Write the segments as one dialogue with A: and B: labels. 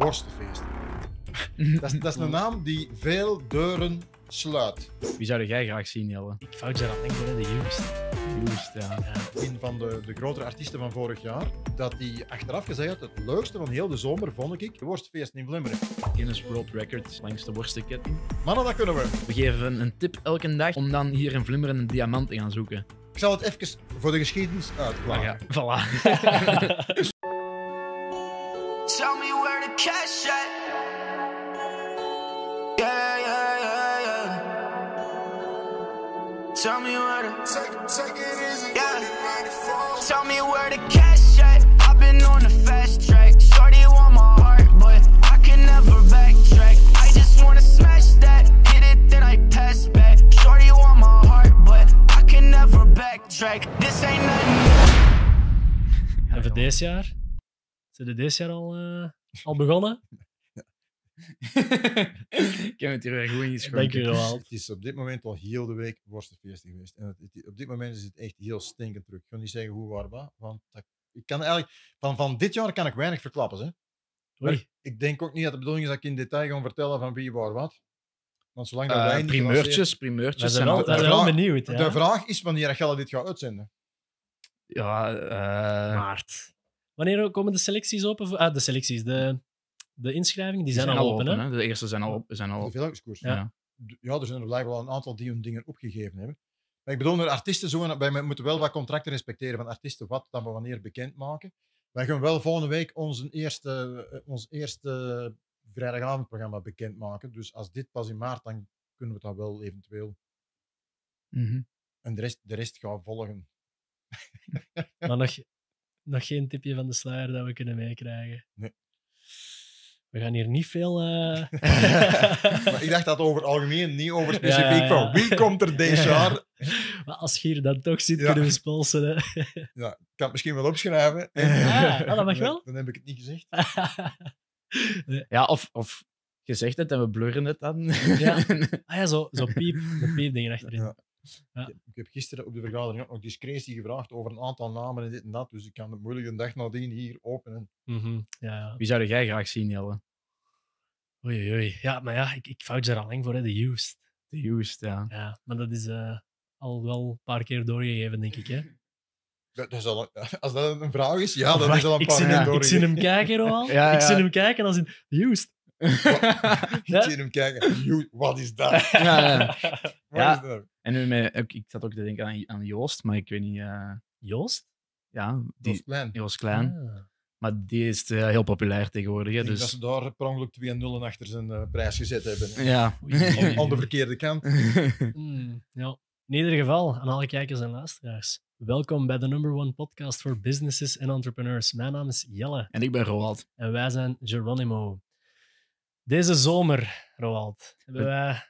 A: Worstenfeest.
B: Mhm. dat, is, dat is een naam die veel deuren sluit. Wie zou jij graag
A: zien, Jelle? Ik
B: fout zou dat denken, de Joost. Joost, ja. Een van de, de grotere artiesten van vorig jaar, dat hij achteraf gezegd had, het leukste van heel de zomer vond ik de worstfeest in In Guinness World Records, langs de worstenketting. Mannen, dat kunnen we.
A: We geven een tip elke dag om dan hier in Vlimmeren een diamant te gaan zoeken.
B: Ik zal het even voor de geschiedenis uitklaren. ja, voilà. Tell
A: me Cash shot. Yeah, yeah, yeah, yeah. Tell me where the take, take it easy. Yeah. Tell me where cash at. I've been on the fast track. Shorty want my heart, but I can never backtrack. I just wanna smash that, hit it, then I pass back. Shorty want my heart, but I can never backtrack. This ain't nothing.
C: Hebben we dit jaar? Zitten dit jaar al. Uh... Al begonnen? ik
B: heb het hier weer goed geschonken. Dank je wel. Het is op dit moment al heel de week worstenfeest geweest. En op dit moment is het echt heel stinkend druk. Ik kan niet zeggen hoe, waar, Want ik kan eigenlijk, van, van dit jaar kan ik weinig verklappen. Hè. ik denk ook niet dat de bedoeling is dat ik in detail ga vertellen van wie, waar, wat. Want zolang dat uh, primeurtjes, primeurtjes. We zijn, al, de, vraag, benieuwd. De vraag is wanneer Gelle dit gaat uitzenden.
C: Ja, eh, maart. Wanneer komen de selecties open? Ah, de selecties,
B: de, de inschrijvingen, die, zijn, zijn, al open. hè? De
C: eerste zijn al, open. al De
B: ja. ja. ja, er zijn er blijkbaar wel een aantal die hun dingen opgegeven hebben. Maar ik bedoel, de artiesten zo, wij moeten wel wat contracten respecteren van artiesten, wat dan we wanneer bekendmaken. Wij gaan wel volgende week onze eerste, eh, ons eerste vrijdagavondprogramma bekendmaken. Dus als dit pas in maart, dan kunnen we dat wel eventueel. Mhm. En de rest, de rest gaat volgen.
C: maar nog nog geen tipje van de sluier dat we kunnen meekrijgen. Nee. We gaan hier niet veel. Eh,
B: ik dacht dat over het algemeen, niet over specifiek. van, wie komt er deze jaar?
C: maar als je hier dan toch zit, kunnen we spolsen.
B: ja, ik kan het misschien wel opschrijven. Ah, ah, dat mag wel. Dan heb ik het niet gezegd.
A: Ja, of, of het en we blurren het dan. Ja, ah, ja zo, zo piep, dingen achterin. Ja.
B: Dus ja. Ik heb gisteren op de vergadering ook nog discretie gevraagd over een aantal namen en dit en dat. Dus ik kan het moeilijk een dag nadien hier openen. Mhm. ja.
C: Wie zou jij graag zien, Jelle? Oei, oei. Ja, maar ja, ik, ik ze er al lang voor, hè. de Used. De Used, ja. Ja, maar dat is eh, al wel een paar keer doorgegeven, denk ik, hè.
B: Dat, dat al, als dat een vraag is, ja, dan is dat een paar keer doorgegeven. Ik zie hem kijken, Roal. ik zie hem
C: kijken als in de Used. ik
B: zie hem kijken. Wat is dat? Ja, ja. Wat is dat?
A: En nu met, ik zat ook te denken aan, aan Joost, maar ik weet niet. Eh, Joost? Ja, die, Joost Klein. Ah. Maar die is eh, heel populair tegenwoordig.
C: Dus dat ze
B: daar per ongeluk 2-0 achter zijn eh, prijs gezet hebben. Ja. Aan, de verkeerde kant. Hmm,
C: ja. In ieder geval, aan alle kijkers en luisteraars. Welkom bij de number one podcast voor businesses en entrepreneurs. Mijn naam is Jelle. En ik ben Roald. En wij zijn Geronimo. Deze zomer, Roald, hebben wij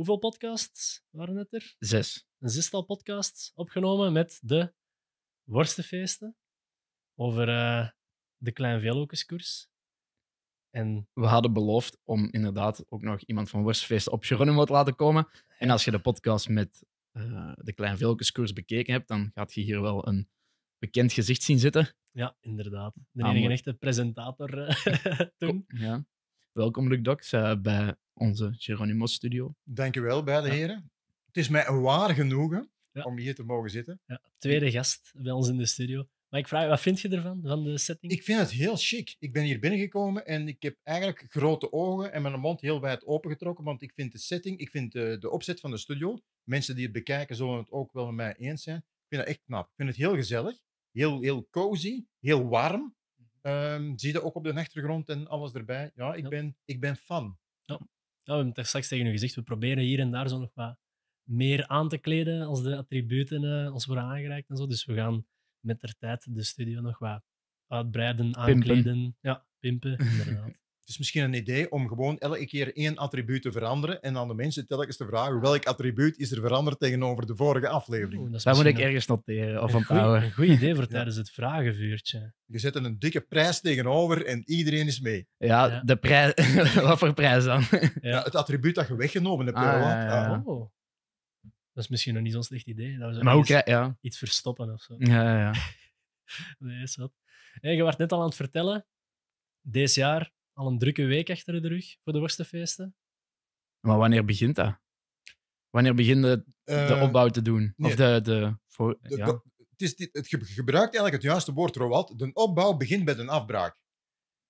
C: hoeveel podcasts waren het er? Zes. Een zestal podcasts opgenomen met de worstenfeesten over eh, de Klein Veelhoekenskoers. En we hadden
A: beloofd om inderdaad ook nog iemand van Worstfeest op Geronimo te laten komen. En als je de podcast met eh, de Klein Veelhoekenskoers bekeken hebt, dan gaat je hier wel een bekend gezicht zien zitten. Ja, inderdaad.
C: De ah, enige echte presentator eh,
B: toen.
A: Ja. Welkom, Luc Docs, eh, bij onze Geronimo Studio.
B: Dankjewel, beide heren. Het is mij een waar genoegen om hier te mogen zitten. Ja, tweede gast bij ons in de studio. Maar ik vraag wat vind je ervan, van de setting? Ik vind het heel chic. Ik ben hier binnengekomen en ik heb eigenlijk grote ogen en mijn mond heel wijd opengetrokken, want ik vind de setting, ik vind de, de opzet van de studio, mensen die het bekijken zullen het ook wel met mij eens zijn, ik vind dat echt knap. Ik vind het heel gezellig, heel, heel cozy, heel warm. Ehm, zie je ook op de achtergrond en alles erbij. Ja, ik, Ben, ik ben fan.
C: Ja. we hebben het straks tegen u gezegd. We proberen hier en daar zo nog wat meer aan te kleden als de attributen ons eh, worden aangereikt en zo. Dus
B: we gaan met de tijd de studio nog wat uitbreiden, aankleden. Pimpen. Ja, pimpen, inderdaad is misschien een idee om gewoon elke keer één attribuut te veranderen en aan de mensen telkens te vragen welk attribuut is er veranderd tegenover de vorige aflevering. Oeh, dat, moet ik ergens
C: noteren of een Een goed idee voor tijdens het vragenvuurtje.
B: Je zet een dikke prijs tegenover en iedereen is mee. Ja, de prijs. Wat voor prijs dan? ja. het attribuut dat je weggenomen hebt. Ah, ja, ah. oh.
C: Dat is misschien nog niet zo'n slecht idee. Dat we maar ook, ja. Iets verstoppen of zo. Ja, ja. nee, zat. Hey, je werd net al aan het vertellen. Dit jaar al een drukke week achter de rug voor de worstenfeesten.
A: Maar wanneer begint dat? Wanneer begint de, eh, opbouw te doen? Of de, de, voor, ja.
B: het, is, het, gebruikt eigenlijk het juiste woord, Roald. De opbouw begint bij een afbraak.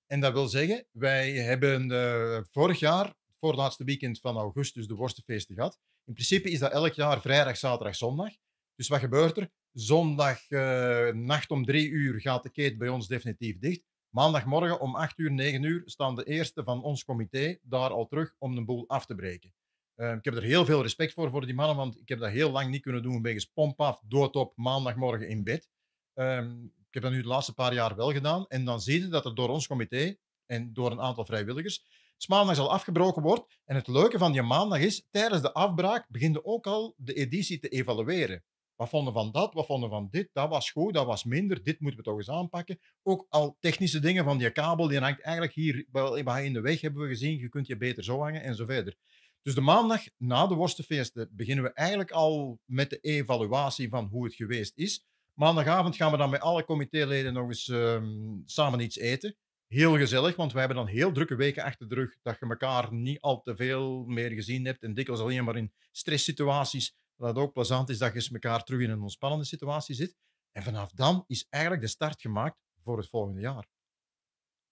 B: En dat wil zeggen, wij hebben eh, vorig jaar, voor laatste weekend van augustus, de worstenfeesten gehad. In principe is dat elk jaar vrijdag, zaterdag, zondag. Dus wat gebeurt er? Zondag eh, nacht om drie uur gaat de keet bij ons definitief dicht. Maandagmorgen om 8 uur, 9 uur staan de eerste van ons comité daar al terug om de boel af te breken. Ehm, ik heb er heel veel respect voor, voor die mannen, want ik heb dat heel lang niet kunnen doen wegens pomp af, doodop, maandagmorgen in bed. Ehm, ik heb dat nu de laatste paar jaar wel gedaan. En dan zie je dat er door ons comité en door een aantal vrijwilligers maandag maandags al afgebroken wordt. En het leuke van die maandag is, tijdens de afbraak beginnen ook al de editie te evalueren. Wat vonden van dat? Wat vonden van dit? Dat was goed, dat was minder. Dit moeten we toch eens aanpakken. Ook al technische dingen van die kabel, die hangt eigenlijk hier bij in de weg, hebben we gezien. Je kunt je beter zo hangen en zo verder. Dus de maandag na de worstenfeesten beginnen we eigenlijk al met de evaluatie van hoe het geweest is. Maandagavond gaan we dan met alle comitéleden nog eens ehm, samen iets eten. Heel gezellig, want we hebben dan heel drukke weken achter de rug dat je elkaar niet al te veel meer gezien hebt en dikwijls alleen maar in stresssituaties dat ook plezant is dat je met elkaar terug in een ontspannende situatie zit. En vanaf dan is eigenlijk de start gemaakt voor het volgende jaar.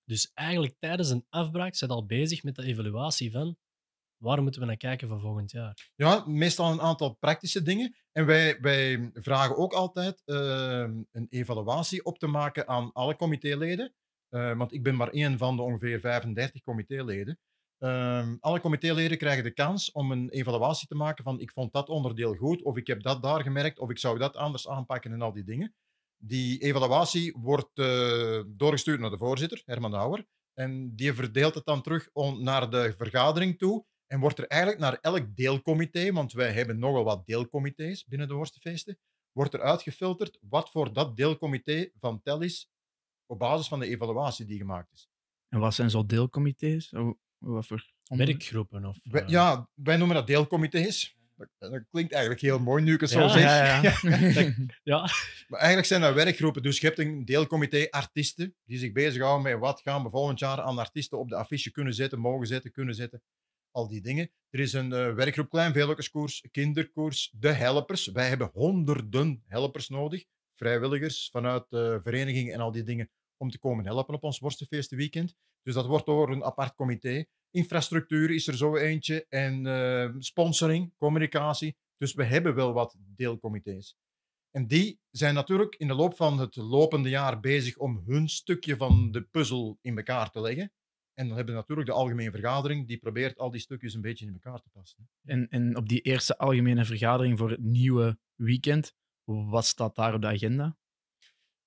B: Dus eigenlijk
C: tijdens een afbraak zit al bezig met de evaluatie van waar moeten we naar kijken voor volgend jaar?
B: Ja, meestal een aantal praktische dingen. En wij, wij vragen ook altijd ehm, een evaluatie op te maken aan alle comitéleden. Eh, want ik ben maar één van de ongeveer 35 comitéleden. Um, alle comitéleden krijgen de kans om een evaluatie te maken van ik vond dat onderdeel goed, of ik heb dat daar gemerkt, of ik zou dat anders aanpakken en al die dingen. Die evaluatie wordt eh, doorgestuurd naar de voorzitter, Herman Houwer, en die verdeelt het dan terug naar de vergadering toe. En wordt er eigenlijk naar elk deelcomité, want wij hebben nogal wat deelcomité's binnen de worstenfeesten, wordt er uitgefilterd wat voor dat deelcomité van tel is op basis van de evaluatie die gemaakt is.
A: En wat zijn zo'n deelcomité's? Wat voor? Werkgroepen of?
B: Eh, ja, wij noemen dat deelcomité's. Dat, dat klinkt eigenlijk heel mooi nu ik het zo zeg. Ja, ja. Maar eigenlijk zijn dat werkgroepen. Dus je hebt een deelcomité artiesten die zich bezighouden met wat gaan we volgend jaar aan artiesten op de affiche kunnen zetten, mogen zetten, kunnen zetten. Al die dingen. Er is een eh, werkgroep Klein Veelokkerskoers, kinderkoers, de helpers. Wij hebben honderden helpers nodig, vrijwilligers vanuit de eh, verenigingen en al die dingen, om te komen helpen op ons worstenfeestenweekend. Dus dat wordt door een apart comité. Infrastructuur is er zo eentje en ehm, sponsoring, communicatie. Dus we hebben wel wat deelcomité's. En die zijn natuurlijk in de loop van het lopende jaar bezig om hun stukje van de puzzel in elkaar te leggen. En dan hebben we natuurlijk de algemene vergadering, die probeert al die stukjes een beetje in elkaar te passen. En,
A: en op die eerste algemene vergadering voor het nieuwe weekend, wat staat daar op de agenda?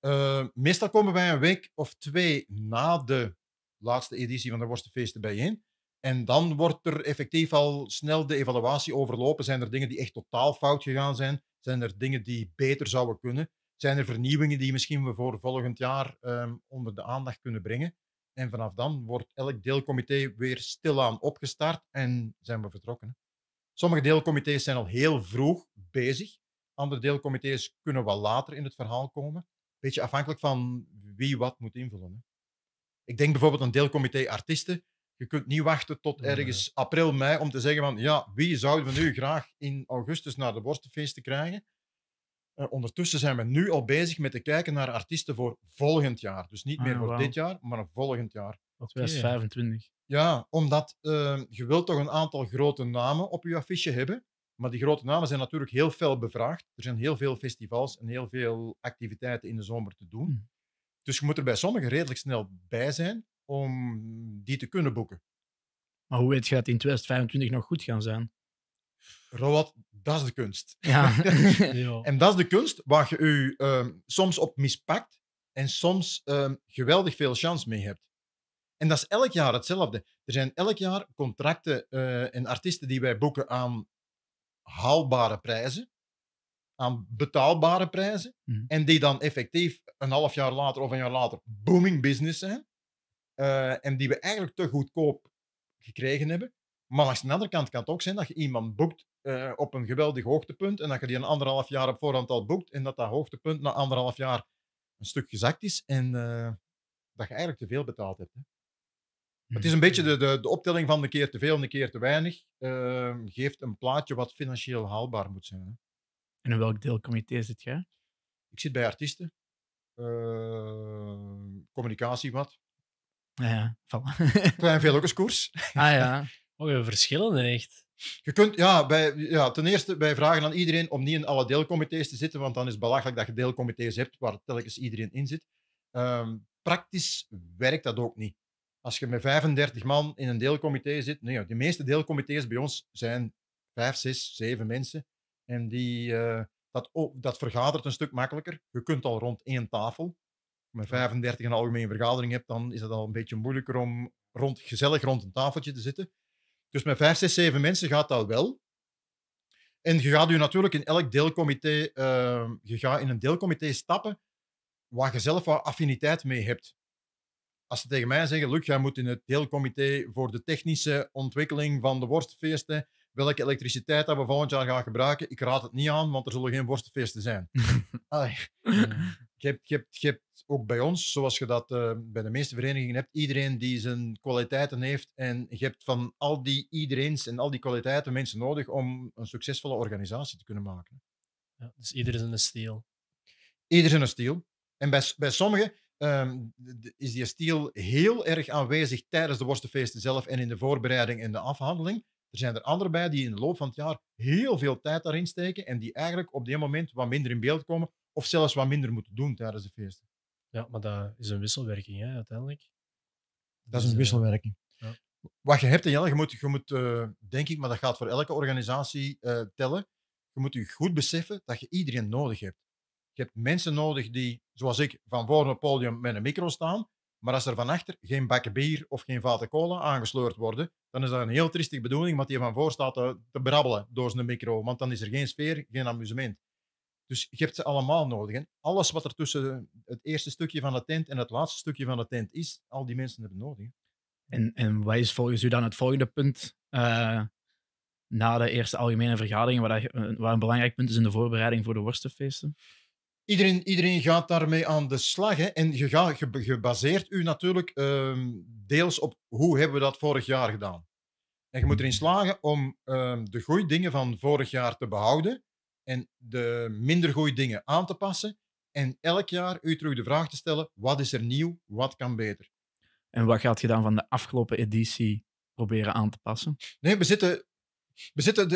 B: Ehm, meestal komen wij een week of twee na de laatste editie van de Worstenfeesten in, En dan wordt er effectief al snel de evaluatie overlopen. Zijn er dingen die echt totaal fout gegaan zijn? Zijn er dingen die beter zouden kunnen? Zijn er vernieuwingen die misschien we voor volgend jaar ehm, onder de aandacht kunnen brengen? En vanaf dan wordt elk deelcomité weer stilaan opgestart en zijn we vertrokken. Sommige deelcomité's zijn al heel vroeg bezig. Andere deelcomité's kunnen wel later in het verhaal komen. Beetje afhankelijk van wie wat moet invullen. Ik denk bijvoorbeeld een deelcomité artiesten. Je kunt niet wachten tot ergens april, mei om te zeggen van ja, wie zouden we nu graag in augustus naar de worstenfeesten krijgen? Eh, ondertussen zijn we nu al bezig met te kijken naar artiesten voor volgend jaar. Dus niet ah, meer voor dit jaar, maar volgend jaar. 2025. Ja, omdat ehm, je wilt toch een aantal grote namen op je affiche hebben. Maar die grote namen zijn natuurlijk heel veel bevraagd. Er zijn heel veel festivals en heel veel activiteiten in de zomer te doen. Hm. Dus je moet er bij sommigen redelijk snel bij zijn om die te kunnen boeken. Maar hoe weet je dat in 2025 nog goed gaan zijn? Robot, dat is de kunst. Ja. en dat is de kunst waar je u ehm, soms op mispakt en soms ehm, geweldig veel chance mee hebt. En dat is elk jaar hetzelfde. Er zijn elk jaar contracten eh, en artiesten die wij boeken aan haalbare prijzen aan betaalbare prijzen. Mhm. En die dan effectief een half jaar later of een jaar later booming business zijn. Eh, en die we eigenlijk te goedkoop gekregen hebben. Maar langs de andere kant kan het ook zijn dat je iemand boekt eh, op een geweldig hoogtepunt. En dat je die een anderhalf jaar op voorhand al boekt. En dat dat hoogtepunt na anderhalf jaar een stuk gezakt is. En eh, dat je eigenlijk te veel betaald hebt. Hè? Het is een beetje de, de, de, optelling van een keer te veel en een keer te weinig. geeft een plaatje wat financieel haalbaar moet zijn.
A: En in welk deelcomité zit jij?
B: Ik zit bij artiesten. Ehm, communicatie wat. Ja, voilà. Klein veelokkerskoers. Ah ja. Oh, we verschillende echt. Je kunt, ja, bij, ja, ten eerste, wij vragen aan iedereen om niet in alle deelcomité's te zitten, want dan is het belachelijk dat je deelcomité's hebt waar telkens iedereen in zit. Ehm, praktisch werkt dat ook niet. Als je met 35 man in een deelcomité zit, ja, de meeste deelcomité's bij ons zijn 5, 6, 7 mensen. En die, eh, dat, dat vergadert een stuk makkelijker. Je kunt al rond één tafel. Als je 35 een algemene vergadering hebt, dan is het al een beetje moeilijker om rond, gezellig rond een tafeltje te zitten. Dus met 5, 6, 7 mensen gaat dat wel. En je gaat u natuurlijk in elk deelcomité, ehm, je gaat in een deelcomité stappen waar je zelf wat affiniteit mee hebt. Als ze tegen mij zeggen, Luc, jij moet in het deelcomité voor de technische ontwikkeling van de worstfeesten welke elektriciteit dat we volgend jaar gaan gebruiken. Ik raad het niet aan, want er zullen geen worstenfeesten zijn. Je hebt, ook bij ons, zoals je dat eh, bij de meeste verenigingen hebt, iedereen die zijn kwaliteiten heeft. En je hebt van al die iedereens en al die kwaliteiten mensen nodig om een succesvolle organisatie te kunnen maken. Ja, dus ieder is een stiel. Ieder is een stiel. En bij, bij sommigen ehm, is die stiel heel erg aanwezig tijdens de worstenfeesten zelf en in de voorbereiding en de afhandeling. Er zijn er andere bij die in de loop van het jaar heel veel tijd daarin steken en die eigenlijk op dit moment wat minder in beeld komen of zelfs wat minder moeten doen tijdens de feesten. Ja, maar dat is een wisselwerking hè, uiteindelijk. Dat is dus, een eh, wisselwerking. Ja. Wat je hebt, Jan, je moet, je moet eh, denk ik, maar dat gaat voor elke organisatie eh, tellen, je moet je goed beseffen dat je iedereen nodig hebt. Je hebt mensen nodig die, zoals ik, van voor een podium met een micro staan, maar als er van achter geen bakken bier of geen vaten cola aangesleurd worden, dan is dat een heel triestig bedoeling, want die van voor staat eh, te, brabbelen door zijn micro. Want dan is er geen sfeer, geen amusement. Dus je hebt ze allemaal nodig. alles wat er tussen het eerste stukje van de tent en het laatste stukje van de tent is, al die mensen hebben nodig.
A: En, en wat is volgens u dan het volgende punt eh, na de eerste algemene vergadering, waar, eh, waar een belangrijk punt is in de voorbereiding voor de worstenfeesten?
B: iedereen, iedereen gaat daarmee aan de slag. Hè? En je gebaseerd u natuurlijk ehm, deels op hoe hebben we dat vorig jaar gedaan. En je moet erin slagen om ehm, de goede dingen van vorig jaar te behouden en de minder goede dingen aan te passen. En elk jaar u terug de vraag te stellen: wat is er nieuw, wat kan beter? En wat gaat je dan van de afgelopen editie proberen aan te passen? Nee, we zitten we zitten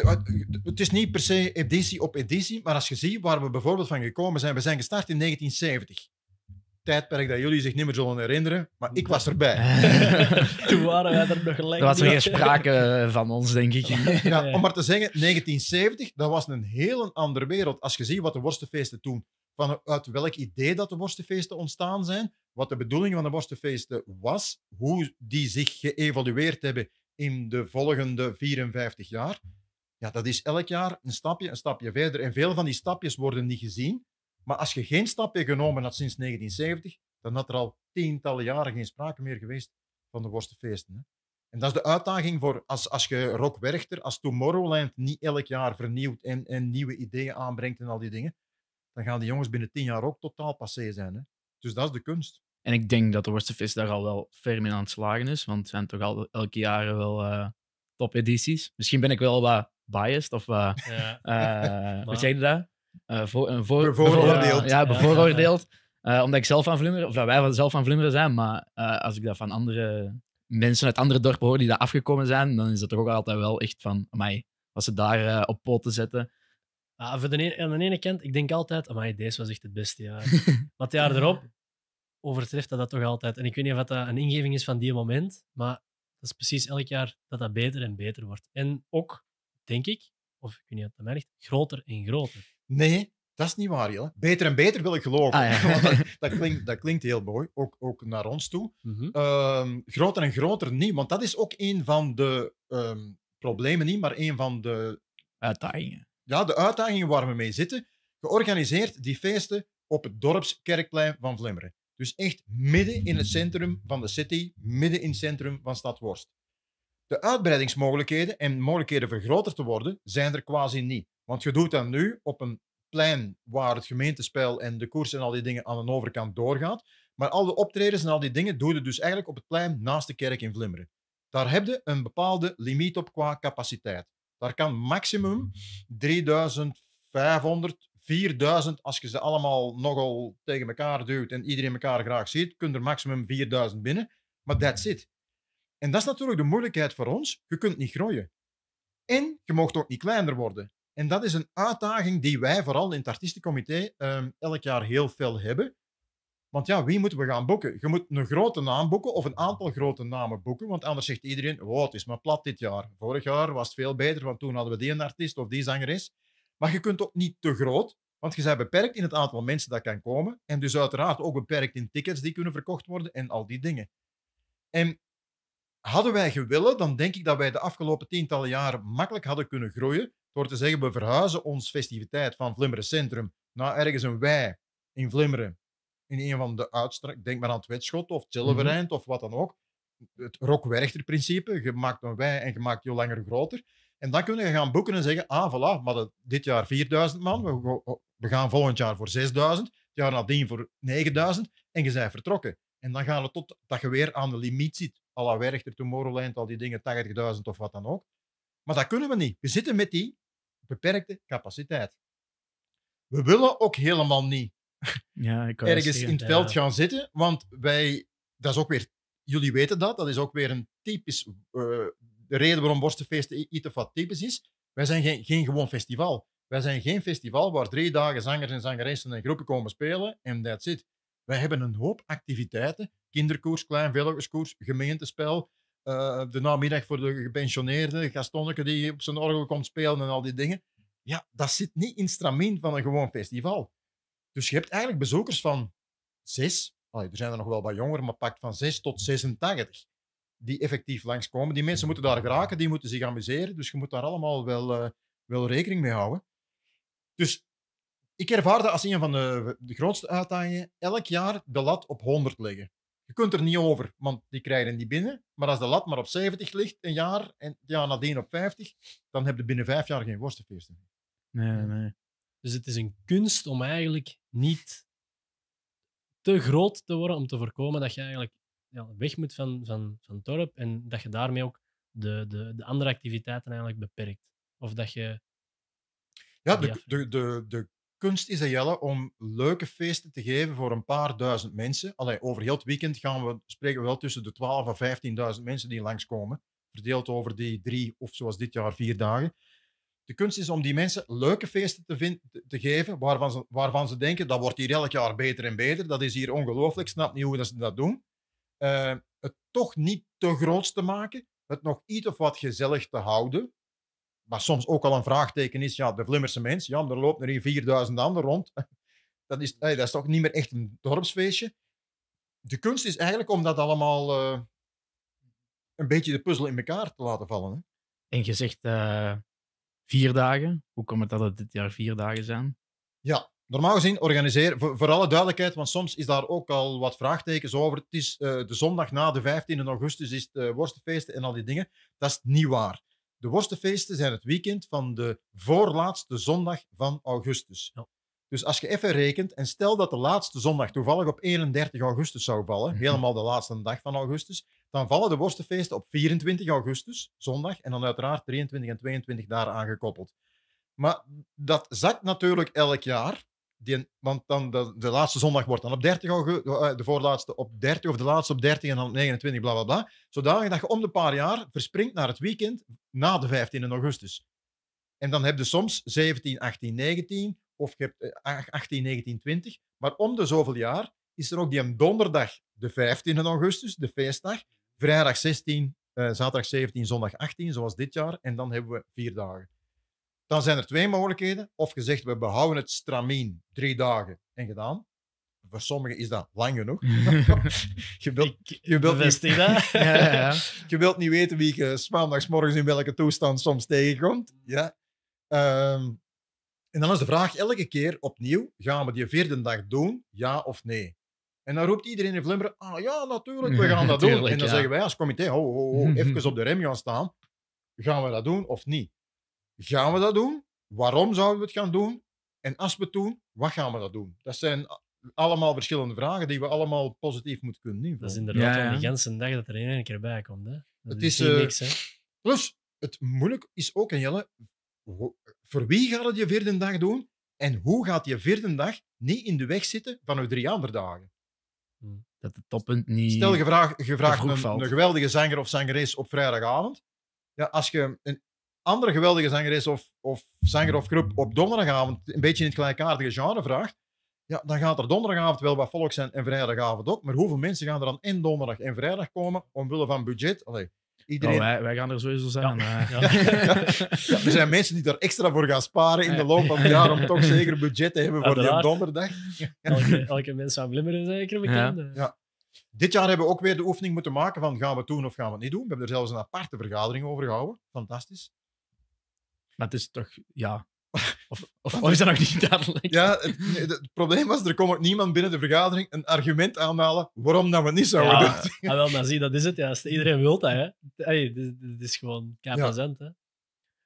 B: het is niet per se editie op editie, maar als je ziet waar we bijvoorbeeld van gekomen zijn, we zijn gestart in 1970 tijdperk dat jullie zich niet meer zullen herinneren, maar ik was erbij. Toen waren we er nog gelijk. Er was geen sprake
A: van ons, denk ik. ja, om maar te zeggen,
B: 1970, dat was een heel andere wereld. Als je ziet wat de worstenfeesten toen, uit welk idee dat de worstenfeesten ontstaan zijn, wat de bedoeling van de worstenfeesten was, hoe die zich geëvalueerd hebben in de volgende 54 jaar. Ja, dat is elk jaar een stapje, een stapje verder. En veel van die stapjes worden niet gezien. Maar als je geen stapje genomen had sinds 1970, dan had er al tientallen jaren geen sprake meer geweest van de worstenfeesten. Hè? En dat is de uitdaging voor als, als je Rock Werchter, als Tomorrowland niet elk jaar vernieuwt en, en nieuwe ideeën aanbrengt en al die dingen, dan gaan die jongens binnen tien jaar ook totaal passé zijn. Hè? Dus dat is de kunst.
A: En ik denk dat de Worstenvis daar al wel ferm in aan het slagen is, want het zijn toch al elke jaren wel uh, top-edities. Misschien ben ik wel wat biased of wat. Ja. Uh, wat zeg je daar? Eh, voor, voor, bevooroordeeld. ja, bevooroordeeld. omdat ik zelf aan of dat nou, wij zelf van Vlimmeren zijn, maar als ik dat van andere mensen uit andere dorpen hoor die daar afgekomen zijn, dan is dat toch ook altijd wel echt van mij. Als ze daar op poten zetten.
C: Ah, voor de ene, aan de ene kant, ik denk altijd, amai, deze was echt het beste jaar. Wat jaar erop, overtreft dat dat toch altijd. En ik weet niet of dat een ingeving is van die moment, maar dat is precies elk jaar dat dat beter en beter wordt. En ook, denk ik,
B: of ik weet niet of dat mij
C: ligt, groter
B: en groter. Nee, dat is niet waar, Jelle. Beter en beter wil ik geloven. Ah, ja. dat, dat, klinkt, dat klinkt heel mooi, ook, ook naar ons toe. Mhm. Ehm, groter en groter niet, want dat is ook een van de ehm, problemen, niet, maar een van de... Uitdagingen. Ja, de uitdagingen waar we mee zitten. Georganiseerd die feesten op het dorpskerkplein van Vlimmeren. Dus echt midden in het centrum van de city, midden in het centrum van stad Worst. De uitbreidingsmogelijkheden en mogelijkheden vergroterd te worden zijn er quasi niet. Want je doet dat nu op een plein waar het gemeentespel en de koers en al die dingen aan de overkant doorgaat. Maar al de optredens en al die dingen doe je dus eigenlijk op het plein naast de kerk in Vlimmeren. Daar heb je een bepaalde limiet op qua capaciteit. Daar kan maximum 3500 4000, als je ze allemaal nogal tegen elkaar duwt en iedereen elkaar graag ziet, kun er maximum 4000 binnen. Maar that's it. En dat is natuurlijk de moeilijkheid voor ons. Je kunt niet groeien. En je mocht ook niet kleiner worden. En dat is een uitdaging die wij vooral in het artiestencomité ehm, elk jaar heel veel hebben. Want ja, wie moeten we gaan boeken? Je moet een grote naam boeken of een aantal grote namen boeken, want anders zegt iedereen, wow, het is maar plat dit jaar. Vorig jaar was het veel beter, want toen hadden we die een artiest of die zangeres. Maar je kunt ook niet te groot, want je bent beperkt in het aantal mensen dat kan komen. En dus uiteraard ook beperkt in tickets die kunnen verkocht worden en al die dingen. En hadden wij gewillen, dan denk ik dat wij de afgelopen tientallen jaren makkelijk hadden kunnen groeien. Door te zeggen, we verhuizen ons festiviteit van Vlimmeren Centrum naar ergens een wij in Vlimmeren. In een van de uitstrakkingen, denk maar aan het Wetschot of Tillevereind mhm. of wat dan ook. Het rokwerchter principe je maakt een wij en je maakt je langer groter. En dan kunnen je gaan boeken en zeggen, ah, voilà, dit jaar 4000 man, we, oh, we, gaan volgend jaar voor 6000, het jaar nadien voor 9000, en je bent vertrokken. En dan gaan we tot dat je weer aan de limiet zit, Alla er Werchter, Tomorrowland, al die dingen, 80.000 of wat dan ook. Maar dat kunnen we niet. We zitten met die beperkte capaciteit. We willen ook helemaal niet ja,
A: ik ergens in het veld gaan
B: zitten, want wij, dat is ook weer, jullie weten dat, dat is ook weer een typisch eh, de reden waarom Borstenfeesten iets of wat typisch is. Wij zijn geen, geen gewoon festival. Wij zijn geen festival waar drie dagen zangers en zangeressen en groepen komen spelen en that's it. Wij hebben een hoop activiteiten. Kinderkoers, klein kleinvelerskoers, gemeentespel, eh, de namiddag voor de gepensioneerden, Gastonneke die op zijn orgel komt spelen en al die dingen. Ja, dat zit niet in het stramien van een gewoon festival. Dus je hebt eigenlijk bezoekers van zes, er zijn er nog wel wat jonger, maar pakt van zes tot 86 die effectief langskomen. Die mensen moeten daar geraken, die moeten zich amuseren. Dus je moet daar allemaal wel, eh, wel rekening mee houden. Dus ik ervaar dat als een van de, grootste uitdagingen elk jaar de lat op 100 leggen. Je kunt er niet over, want die krijgen die binnen. Maar als de lat maar op 70 ligt een jaar en het jaar nadien op 50, dan heb je binnen vijf jaar geen worstenfeesten Nee, nee. Dus het is een kunst om eigenlijk niet
C: te groot te worden om te voorkomen dat je eigenlijk weg moet van, van, van en dat je daarmee ook de, de, de andere activiteiten eigenlijk beperkt. Of dat je...
B: Ja, de, de, de, de kunst is Jelle om leuke feesten te geven voor een paar duizend mensen. Allee, over heel het weekend gaan we, spreken we wel tussen de 12 en 15.000 mensen die langskomen. Verdeeld over die drie of zoals dit jaar vier dagen. De kunst is om die mensen leuke feesten te, te geven waarvan ze, waarvan ze denken dat wordt hier elk jaar beter en beter. Dat is hier ongelooflijk, snap niet hoe ze dat doen. Eh, het toch niet te groot te maken, het nog iets of wat gezellig te houden. Maar soms ook al een vraagteken is, ja, de Vlimmerse mens, ja, er loopt er hier 4000 anderen rond. Dat is, hey, dat is toch niet meer echt een dorpsfeestje. De kunst is eigenlijk om dat allemaal eh, een beetje de puzzel in elkaar te laten vallen. Hè?
A: En je zegt eh, vier dagen. Hoe komt het dat het dit jaar vier dagen zijn?
B: Ja, normaal gezien organiseer. voor, voor, alle duidelijkheid, want soms is daar ook al wat vraagtekens over. Het is eh, de zondag na de 15 augustus is het eh, worstenfeesten en al die dingen. Dat is niet waar. De worstenfeesten zijn het weekend van de voorlaatste zondag van augustus. Ja. Dus als je even rekent, en stel dat de laatste zondag toevallig op 31 augustus zou vallen, helemaal de laatste dag van augustus, dan vallen de worstenfeesten op 24 augustus, zondag, en dan uiteraard 23 en 22 daar aangekoppeld. Maar dat zakt natuurlijk elk jaar want dan de, laatste zondag wordt dan op 30 augustus, eh, de voorlaatste op 30 of de laatste op 30 en dan op 29, bla bla bla. Zodanig dat je om de paar jaar verspringt naar het weekend na de 15 augustus. En dan heb je soms 17, 18, 19 of je hebt 18, 19, 20. Maar om de zoveel jaar is er ook die donderdag, de 15 augustus, de feestdag, vrijdag 16, eh, zaterdag 17, zondag 18, zoals dit jaar. En dan hebben we vier dagen. Dan zijn er twee mogelijkheden. Of gezegd, we behouden het stramien drie dagen en gedaan. Voor sommigen is dat lang genoeg. je wilt, je wilt niet, ja, ja, je wilt niet weten wie je maandagsmorgens in welke toestand soms tegenkomt. Ja. Ehm, en dan is de vraag elke keer opnieuw, gaan we die vierde dag doen, ja of nee? En dan roept iedereen in Vlaanderen, ah ja, natuurlijk, we gaan dat doen. En dan zeggen wij als comité, ho, ho, ho, even op de rem gaan staan. Gaan we dat doen of niet? Gaan we dat doen? Waarom zouden we het gaan doen? En als we het doen, wat gaan we dat doen? Dat zijn allemaal verschillende vragen die we allemaal positief moeten kunnen invullen. Dat is inderdaad ja, de die
C: ganse dag dat er één keer bij komt. Hè? Dat is, eh, niks, hè?
B: Plus, het moeilijk is ook, en Jelle, voor wie gaat het je vierde dag doen? En hoe gaat je vierde dag niet in de weg zitten van uw drie andere dagen?
A: Hmm. Dat het toppunt niet. Stel, je vraagt, je een, een,
B: geweldige zanger of zangeres op vrijdagavond. Ja, als je een, andere geweldige zangeres of, of zanger of groep op donderdagavond een beetje in het gelijkaardige genre vraagt, ja, dan gaat er donderdagavond wel wat volk zijn en vrijdagavond ook. Maar hoeveel mensen gaan er dan in donderdag en vrijdag komen omwille van budget? Allee, iedereen... Nou, wij, gaan er sowieso zijn. Eh. Ja. Ja. er zijn mensen die daar extra voor gaan sparen in de loop van het jaar om toch zeker budget te hebben voor die donderdag. elke, elke mens aan blimmeren zeker bekend. Eh. Ja. Dit jaar hebben we ook weer de oefening moeten maken van gaan we doen of gaan we het niet doen. We hebben er zelfs een aparte vergadering over gehouden. Fantastisch. Maar het is toch, ja. Of, of is dat nog niet duidelijk? Ja, het, nee, het probleem was, er komt ook niemand binnen de vergadering een argument aanhalen waarom dat we niet zouden ja, doen. Ah, wel, maar zie, dat is het.
C: Ja. Iedereen wil dat, hè. Hey, dit, is gewoon kapazent, ja. hè.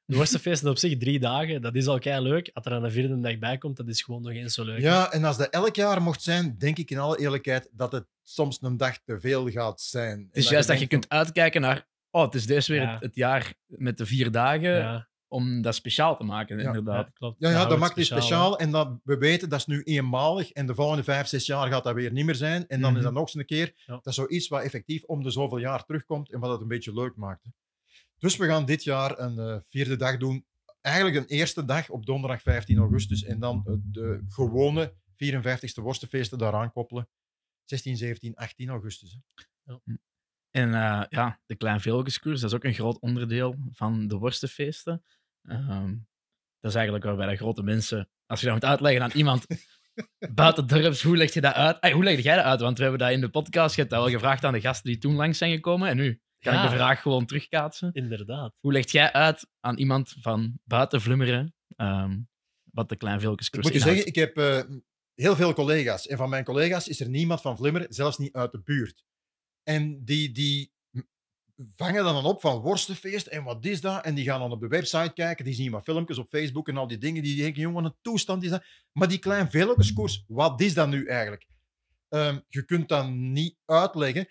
B: De worstenfeesten op zich, drie dagen,
C: dat is al kei leuk. Als er aan de vierde dag bij komt, dat is gewoon nog eens zo leuk. Ja,
B: en als dat elk jaar mocht zijn, denk ik in alle eerlijkheid dat het soms een dag te veel gaat zijn. Het is juist dat je, kunt uitkijken
A: naar, oh, het is deze weer het, het, jaar met de vier dagen. Ja om dat speciaal te maken, ja, inderdaad. Ja, Ja, dat maakt het speciaal,
B: en dat, we weten dat is nu eenmalig en de volgende vijf, zes jaar gaat dat weer niet meer zijn. En dan is mhm. dat nog eens een keer, dat is zoiets wat effectief om de zoveel jaar terugkomt en wat het een beetje leuk maakt. Dus we gaan dit jaar een eh, vierde dag doen. Eigenlijk een eerste dag op donderdag 15 augustus en dan eh, de gewone 54ste worstenfeesten daaraan koppelen. 16, 17, 18 augustus. Hè.
A: En eh, ja, de Klein dat is ook een groot onderdeel van de worstenfeesten. Ehm, dat is eigenlijk waarbij bij de grote mensen. Als je dat moet uitleggen aan iemand buiten dorps, hoe leg je dat uit? hoe leg jij dat uit? Want we hebben dat in de podcast, je hebt dat al gevraagd aan de gasten die toen langs zijn gekomen. En nu kan ik de vraag gewoon
B: terugkaatsen. Inderdaad.
A: Hoe leg jij uit aan iemand van buiten Vlummeren ehm, wat de Klein Ik Moet je zeggen,
B: ik heb eh, heel veel collega's. En van mijn collega's is er niemand van Vlummeren, zelfs niet uit de buurt. En die, die vangen dan op van worstenfeest en wat is dat? En die gaan dan op de website kijken, die zien maar filmpjes op Facebook en al die dingen. Die denken, jongen, een toestand is dat. Maar die klein veelhoekerskoers, wat is dat nu eigenlijk? Ehm, je kunt dat niet uitleggen.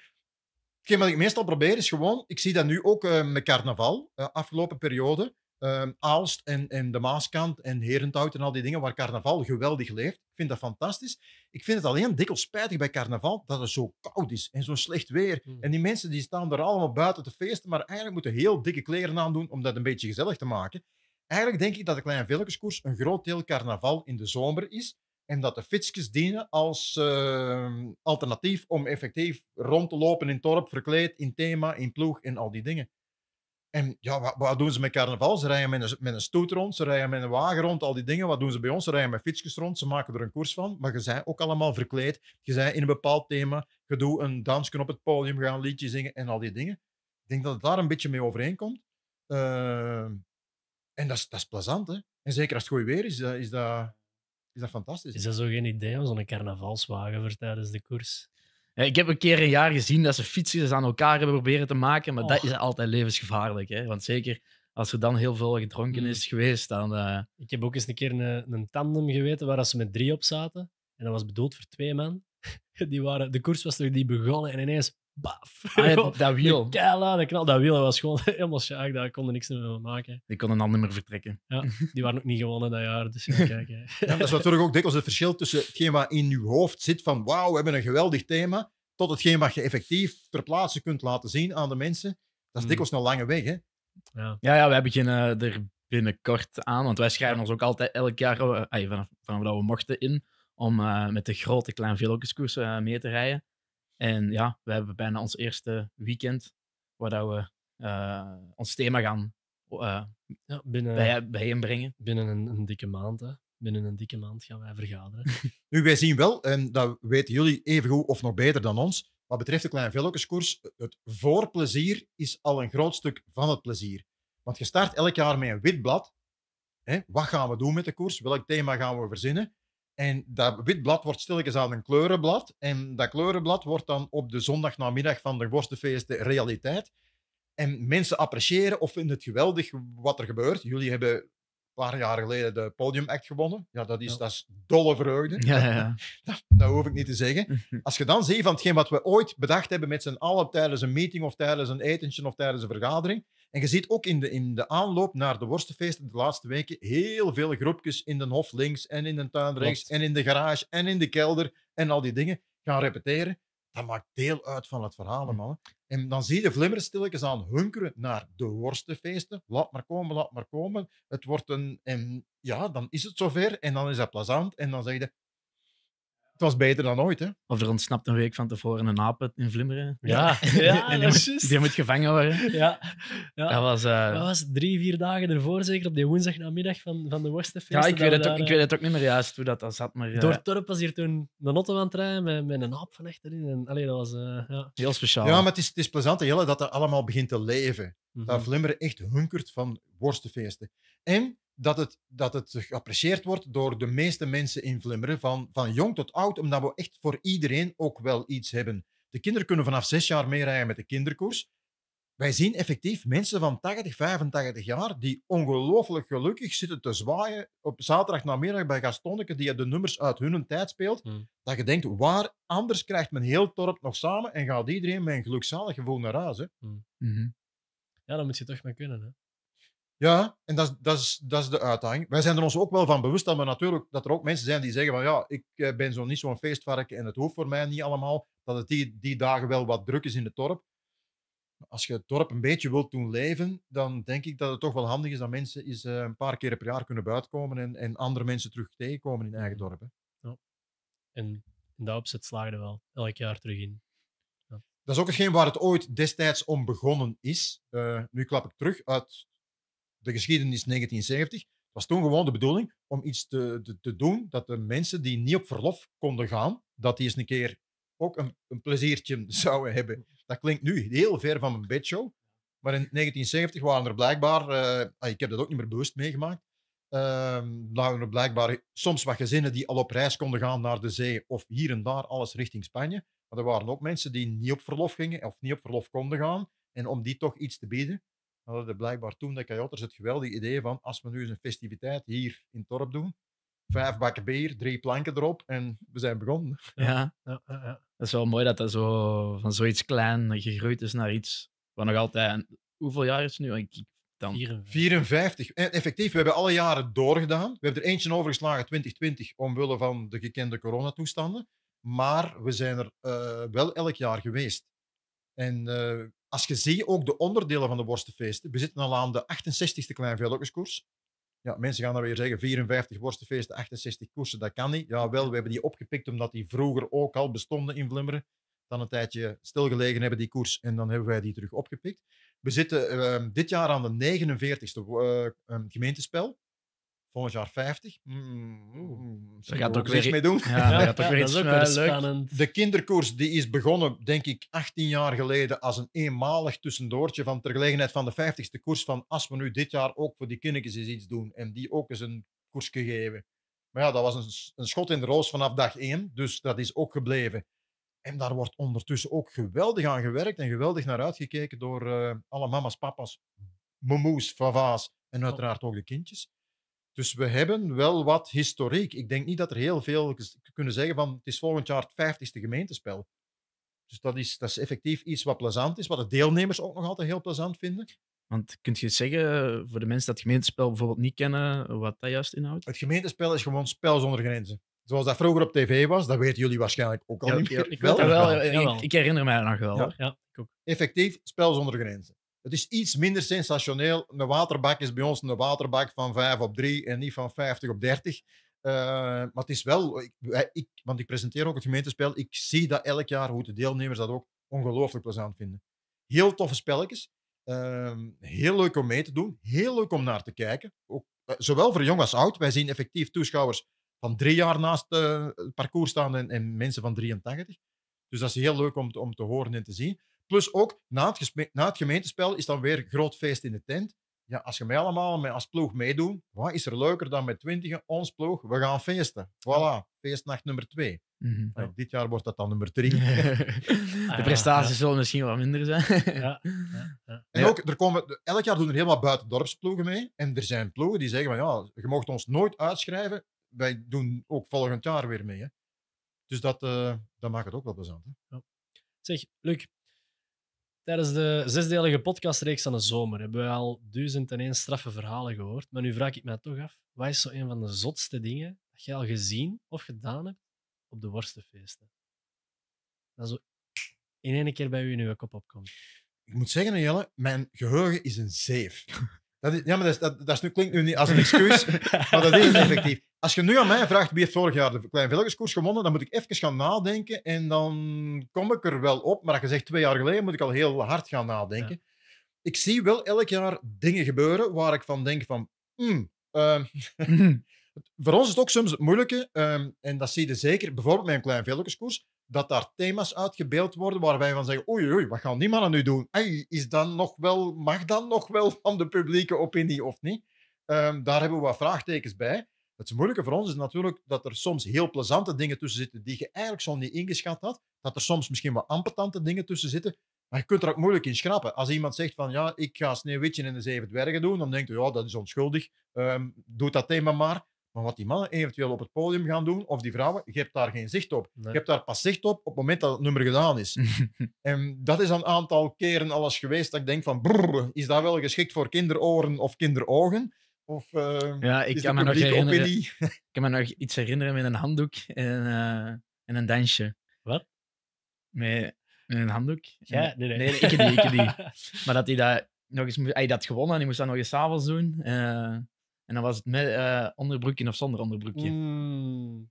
B: Hetgeen wat ik meestal probeer is gewoon, ik zie dat nu ook eh, met carnaval, uh, afgelopen periode. Ehm, aalst en, de Maaskant en Herentout en al die dingen waar carnaval geweldig leeft. Ik vind dat fantastisch. Ik vind het alleen dikwijls spijtig bij carnaval dat het zo koud is en zo slecht weer. Hmm. En die mensen die staan er allemaal buiten te feesten, maar eigenlijk moeten heel dikke kleren aandoen om dat een beetje gezellig te maken. Eigenlijk denk ik dat de kleine Velkerskoers een groot deel carnaval in de zomer is. En dat de fietsjes dienen als ehm, alternatief om effectief rond te lopen in dorp, verkleed, in thema, in ploeg en al die dingen. En ja, wat, doen ze met carnaval? Ze rijden met een, stoet rond, ze rijden met een wagen rond, al die dingen. Wat doen ze bij ons? Ze rijden met fietsjes rond, ze maken er een koers van. Maar je zijn ook allemaal verkleed. Je zijn in een bepaald thema. Je doet een dansje op het podium, gaan een liedje zingen en al die dingen. Ik denk dat het daar een beetje mee overeenkomt. Uh, en dat is, dat is plezant, hè? En zeker als het goed weer is, eh, is dat, is dat fantastisch. Is
C: dat zo geen idee om zo'n carnavalswagen voor tijdens de koers?
A: ik heb een keer een jaar gezien dat ze fietsjes aan elkaar hebben proberen te maken, maar dat is
C: altijd levensgevaarlijk. Hè? Want zeker als er dan heel veel gedronken hmm. is geweest, dan... Eh, ik heb ook eens een keer een, eh, een tandem geweten waar ze met drie op zaten. En dat was bedoeld voor twee man. Die waren, de koers was toen die begonnen en ineens baf. Ah, dat wiel. dat knal. Dat wiel was gewoon helemaal sjaak. Daar konden niks meer van maken. Die konden dan niet meer vertrekken. Ja, die waren ook
B: niet gewonnen dat jaar. Dus ja, dat is natuurlijk ook dikwijls het verschil tussen hetgeen wat in je hoofd zit van wauw, we hebben een geweldig thema, tot hetgeen wat je effectief ter plaatse kunt laten zien aan de mensen. Dat is mm. dikwijls nog lange weg, hè? Ja,
A: ja, ja wij beginnen er binnenkort aan, want wij schrijven ons ook altijd elk jaar, eh, vanaf, vanaf dat we mochten, in om eh, met de grote kleine veelokkeskoers eh, mee te rijden. En ja, we hebben bijna ons eerste weekend waar
C: we eh, ons thema gaan uh, ja, binnen, bij, bijeenbrengen. Binnen
B: een, dikke maand, hè. Binnen een dikke maand gaan
C: wij vergaderen.
B: nu, wij zien wel, en ehm, dat weten jullie even goed of nog beter dan ons, wat betreft de kleine veelokkenskoers, het voorplezier is al een groot stuk van het plezier. Want je start elk jaar met een wit blad. Hè? Wat gaan we doen met de koers? Welk thema gaan we verzinnen? En dat wit blad wordt stilletjes aan een kleurenblad. En dat kleurenblad wordt dan op de zondagnamiddag van de worstenfeest de realiteit. En mensen appreciëren of vinden het geweldig wat er gebeurt. Jullie hebben een paar jaar geleden de podiumact gewonnen. Ja, dat is, dat is dolle vreugde. Ja, ja, Dat, dat, hoef ik niet te zeggen. Als je dan ziet van hetgeen wat we ooit bedacht hebben met z'n allen tijdens een meeting of tijdens een etentje of tijdens een vergadering, en je ziet ook in de, in de aanloop naar de worstenfeesten de laatste weken heel veel groepjes in de hof links en in de tuin rechts en in de garage en in de kelder en al die dingen gaan repeteren. Dat maakt deel uit van het verhaal, mm. man. En dan zie je stilletjes aan hunkeren naar de worstenfeesten. Laat maar komen, laat maar komen. Het wordt een... En ja, dan is het zover en dan is dat plezant. En dan zeg je, was beter dan ooit,
A: hè? Of er ontsnapt een week van tevoren een aap in Vlimmeren. Ja, ja die, moet, gevangen worden. Ja,
C: ja. Dat, was, eh, dat was drie, vier dagen ervoor, zeker op die woensdagnamiddag van, van de worstenfeest. Ja, ik weet, het ook, ik eh, weet
A: het ook niet meer juist hoe dat, dat zat. Maar, eh, Door
C: Torp was hier toen de notte aan het rijden met, met een aap van achterin. En, dat was ja. heel speciaal. Ja, maar
B: het is, het is plezant Jelle, dat dat allemaal begint te leven. Mm Dat mhm. Vlimmeren echt hunkert van worstenfeesten. En dat het, dat het geapprecieerd wordt door de meeste mensen in Vlimmeren van, van jong tot oud, omdat we echt voor iedereen ook wel iets hebben. De kinderen kunnen vanaf zes jaar meerijden met de kinderkoers. Wij zien effectief mensen van 80, 85 jaar die ongelooflijk gelukkig zitten te zwaaien op zaterdag namiddag bij Gastonneke, die de nummers uit hun tijd speelt. Hmm. Dat je denkt, waar anders krijgt men heel Torp nog samen en gaat iedereen met een gelukzalig gevoel naar huis. Hè? Hmm. Mhm.
C: Ja, dan moet je toch mee kunnen. Hè?
B: Ja, en dat, dat, is, dat is de uitdaging. Wij zijn er ons ook wel van bewust dat, we natuurlijk, dat er ook mensen zijn die zeggen van ja, ik eh, ben zo niet zo'n feestvarken en het hoeft voor mij niet allemaal. Dat het die, die dagen wel wat druk is in het dorp. Als je het dorp een beetje wilt doen leven, dan denk ik dat het toch wel handig is dat mensen eens eh, een paar keer per jaar kunnen buitenkomen en, en andere mensen terug tegenkomen in eigen dorp. Hè. Ja. En in dat opzet slagen we wel
C: elk jaar terug in. Ja.
B: Dat is ook hetgeen waar het ooit destijds om begonnen is. Eh, nu klap ik terug uit de geschiedenis 1970. Het was toen gewoon de bedoeling om iets te, te, te, doen dat de mensen die niet op verlof konden gaan, dat die eens een keer ook een, een pleziertje zouden hebben. Dat klinkt nu heel ver van mijn bedshow. Maar in 1970 waren er blijkbaar, eh, ah, ik heb dat ook niet meer bewust meegemaakt, waren ehm, er blijkbaar soms wat gezinnen die al op reis konden gaan naar de zee of hier en daar alles richting Spanje. Maar er waren ook mensen die niet op verlof gingen of niet op verlof konden gaan. En om die toch iets te bieden, hadden blijkbaar toen de Coyotes het geweldige idee van als we nu eens een festiviteit hier in Torp doen, vijf bakken bier, drie planken erop en we zijn begonnen.
A: Ja, ja, ja, dat is wel mooi dat dat zo, van zoiets klein gegroeid is naar iets wat nog altijd...
B: Hoeveel jaar is het nu? Ik, dan. 54. En effectief, we hebben alle jaren doorgedaan. We hebben er eentje overgeslagen, 2020, omwille van de gekende coronatoestanden. Maar we zijn er eh, wel elk jaar geweest. En eh, als je ziet, ook de onderdelen van de worstenfeesten. We zitten al aan de 68e klein veelokkerskoers. Ja, mensen gaan dan weer zeggen, 54 worstenfeesten, 68 koersen, dat kan niet. Jawel, we hebben die opgepikt omdat die vroeger ook al bestonden in Vlimmeren. Dan een tijdje stilgelegen hebben die koers en dan hebben wij die terug opgepikt. We zitten ehm, dit jaar aan de 49e eh, ehm, gemeentespel. Volgend jaar 50. Mm, mm, mm, Ze gaat ook weer mee doen. dat is eh, De kinderkoers die is begonnen, denk ik, 18 jaar geleden als een eenmalig tussendoortje van ter gelegenheid van de 50ste koers. Van als we nu dit jaar ook voor die kindertjes eens iets doen en die ook eens een koers geven. Maar ja, dat was een, schot in de roos vanaf dag 1, dus dat is ook gebleven. En daar wordt ondertussen ook geweldig aan gewerkt en geweldig naar uitgekeken door eh, alle mama's, papa's, momoes, vava's en uiteraard ook de kindjes. Dus we hebben wel wat historiek. Ik denk niet dat er heel veel kunnen zeggen van het is volgend jaar het 50 gemeentespel. Dus dat is, dat is effectief iets wat plezant is, wat de deelnemers ook nog altijd heel plezant vinden. Want kun je zeggen, eh, voor de mensen dat het gemeentespel bijvoorbeeld niet kennen, wat dat juist inhoudt? Het gemeentespel is gewoon spel zonder grenzen. Zoals dat vroeger op tv was, dat weten jullie waarschijnlijk ook al een niet meer. Ik, wel, Ik, herinner mij nog wel. Ja. ook. Effectief, spel zonder grenzen. Het is iets minder sensationeel. Een waterbak is bij ons een waterbak van 5 op 3 en niet van 50 op 30. Eh, maar het is wel, ik, want ik presenteer ook het gemeentespel. Ik zie dat elk jaar hoe de deelnemers dat ook ongelooflijk plezant vinden. Heel toffe spelletjes. Ehm, heel leuk om mee te doen. Heel leuk om naar te kijken. Ook, eh, zowel voor jong als oud. Wij zien effectief toeschouwers van drie jaar naast eh, het parcours staan en, en, mensen van 83. Dus dat is heel leuk om, om te horen en te zien. Plus ook, na het, na het gemeentespel is dan weer groot feest in de tent. Ja, als je mij allemaal met als ploeg meedoet, wat is er leuker dan met twintigen, ons ploeg, we gaan feesten. Voilà, feestnacht nummer twee. Mhm. dit jaar wordt dat dan nummer drie. de prestaties zullen misschien wat minder zijn. ja, ja, ja. En ook, er komen, elk jaar doen er helemaal buitendorpsploegen mee. En er zijn ploegen die zeggen van ja, je mocht ons nooit uitschrijven. Wij doen ook volgend jaar weer mee. Hè. Dus dat, eh, dat maakt het ook wel plezant. Hè? Zeg, leuk Tijdens de zesdelige
C: podcastreeks van de zomer hebben we al duizend en één straffe verhalen gehoord. Maar nu vraag ik mij toch af, wat is zo een van de zotste dingen dat jij al gezien of gedaan hebt op de worstenfeesten?
B: Dat zo in één keer bij u in uw kop opkomt. Ik moet zeggen, Jelle, mijn geheugen is een zeef. Dat ja, maar dat, dat, klinkt nu niet als een excuus, maar dat is effectief. Als je nu aan mij vraagt wie heeft vorig jaar de Klein Velgerskoers gewonnen, dan moet ik even gaan nadenken en dan kom ik er wel op. Maar als je zegt twee jaar geleden, moet ik al heel hard gaan nadenken. Ik zie wel elk jaar dingen gebeuren waar ik van denk van... Hmm, ehm, voor ons is het ook soms het moeilijke, ehm, en dat zie je zeker, bijvoorbeeld met een Klein Velgerskoers, dat daar thema's uitgebeeld worden waar wij van zeggen, oei, oei, wat gaan die mannen nu doen? is dan nog wel, mag dan nog wel van de publieke opinie of niet? Ehm, daar hebben we wat vraagtekens bij. Het moeilijke voor ons is natuurlijk dat er soms heel plezante dingen tussen zitten die je eigenlijk zo niet ingeschat had. Dat er soms misschien wat ampetante dingen tussen zitten. Maar je kunt er ook moeilijk in schrappen. Als iemand zegt van ja, ik ga Sneeuwwitje in de Zeven Dwergen doen, dan denkt u ja, dat is onschuldig. Ehm, doe dat thema maar. Maar wat die mannen eventueel op het podium gaan doen, of die vrouwen, je hebt daar geen zicht op. Je hebt daar pas zicht op op het moment dat het nummer gedaan is. en dat is een aantal keren alles geweest dat ik denk van brrr, is dat wel geschikt voor kinderoren of kinderogen? Of uh, ja, ik kan, me nog ik
A: kan me nog iets herinneren met een handdoek en, eh, en een dansje. Wat? Met, een handdoek? Ja, nee, nee. ik niet, ik maar dat hij dat nog eens hij dat gewonnen en hij moest dat nog eens s'avonds doen. Eh, en dan was het met eh, onderbroekje of
B: zonder onderbroekje. Hmm.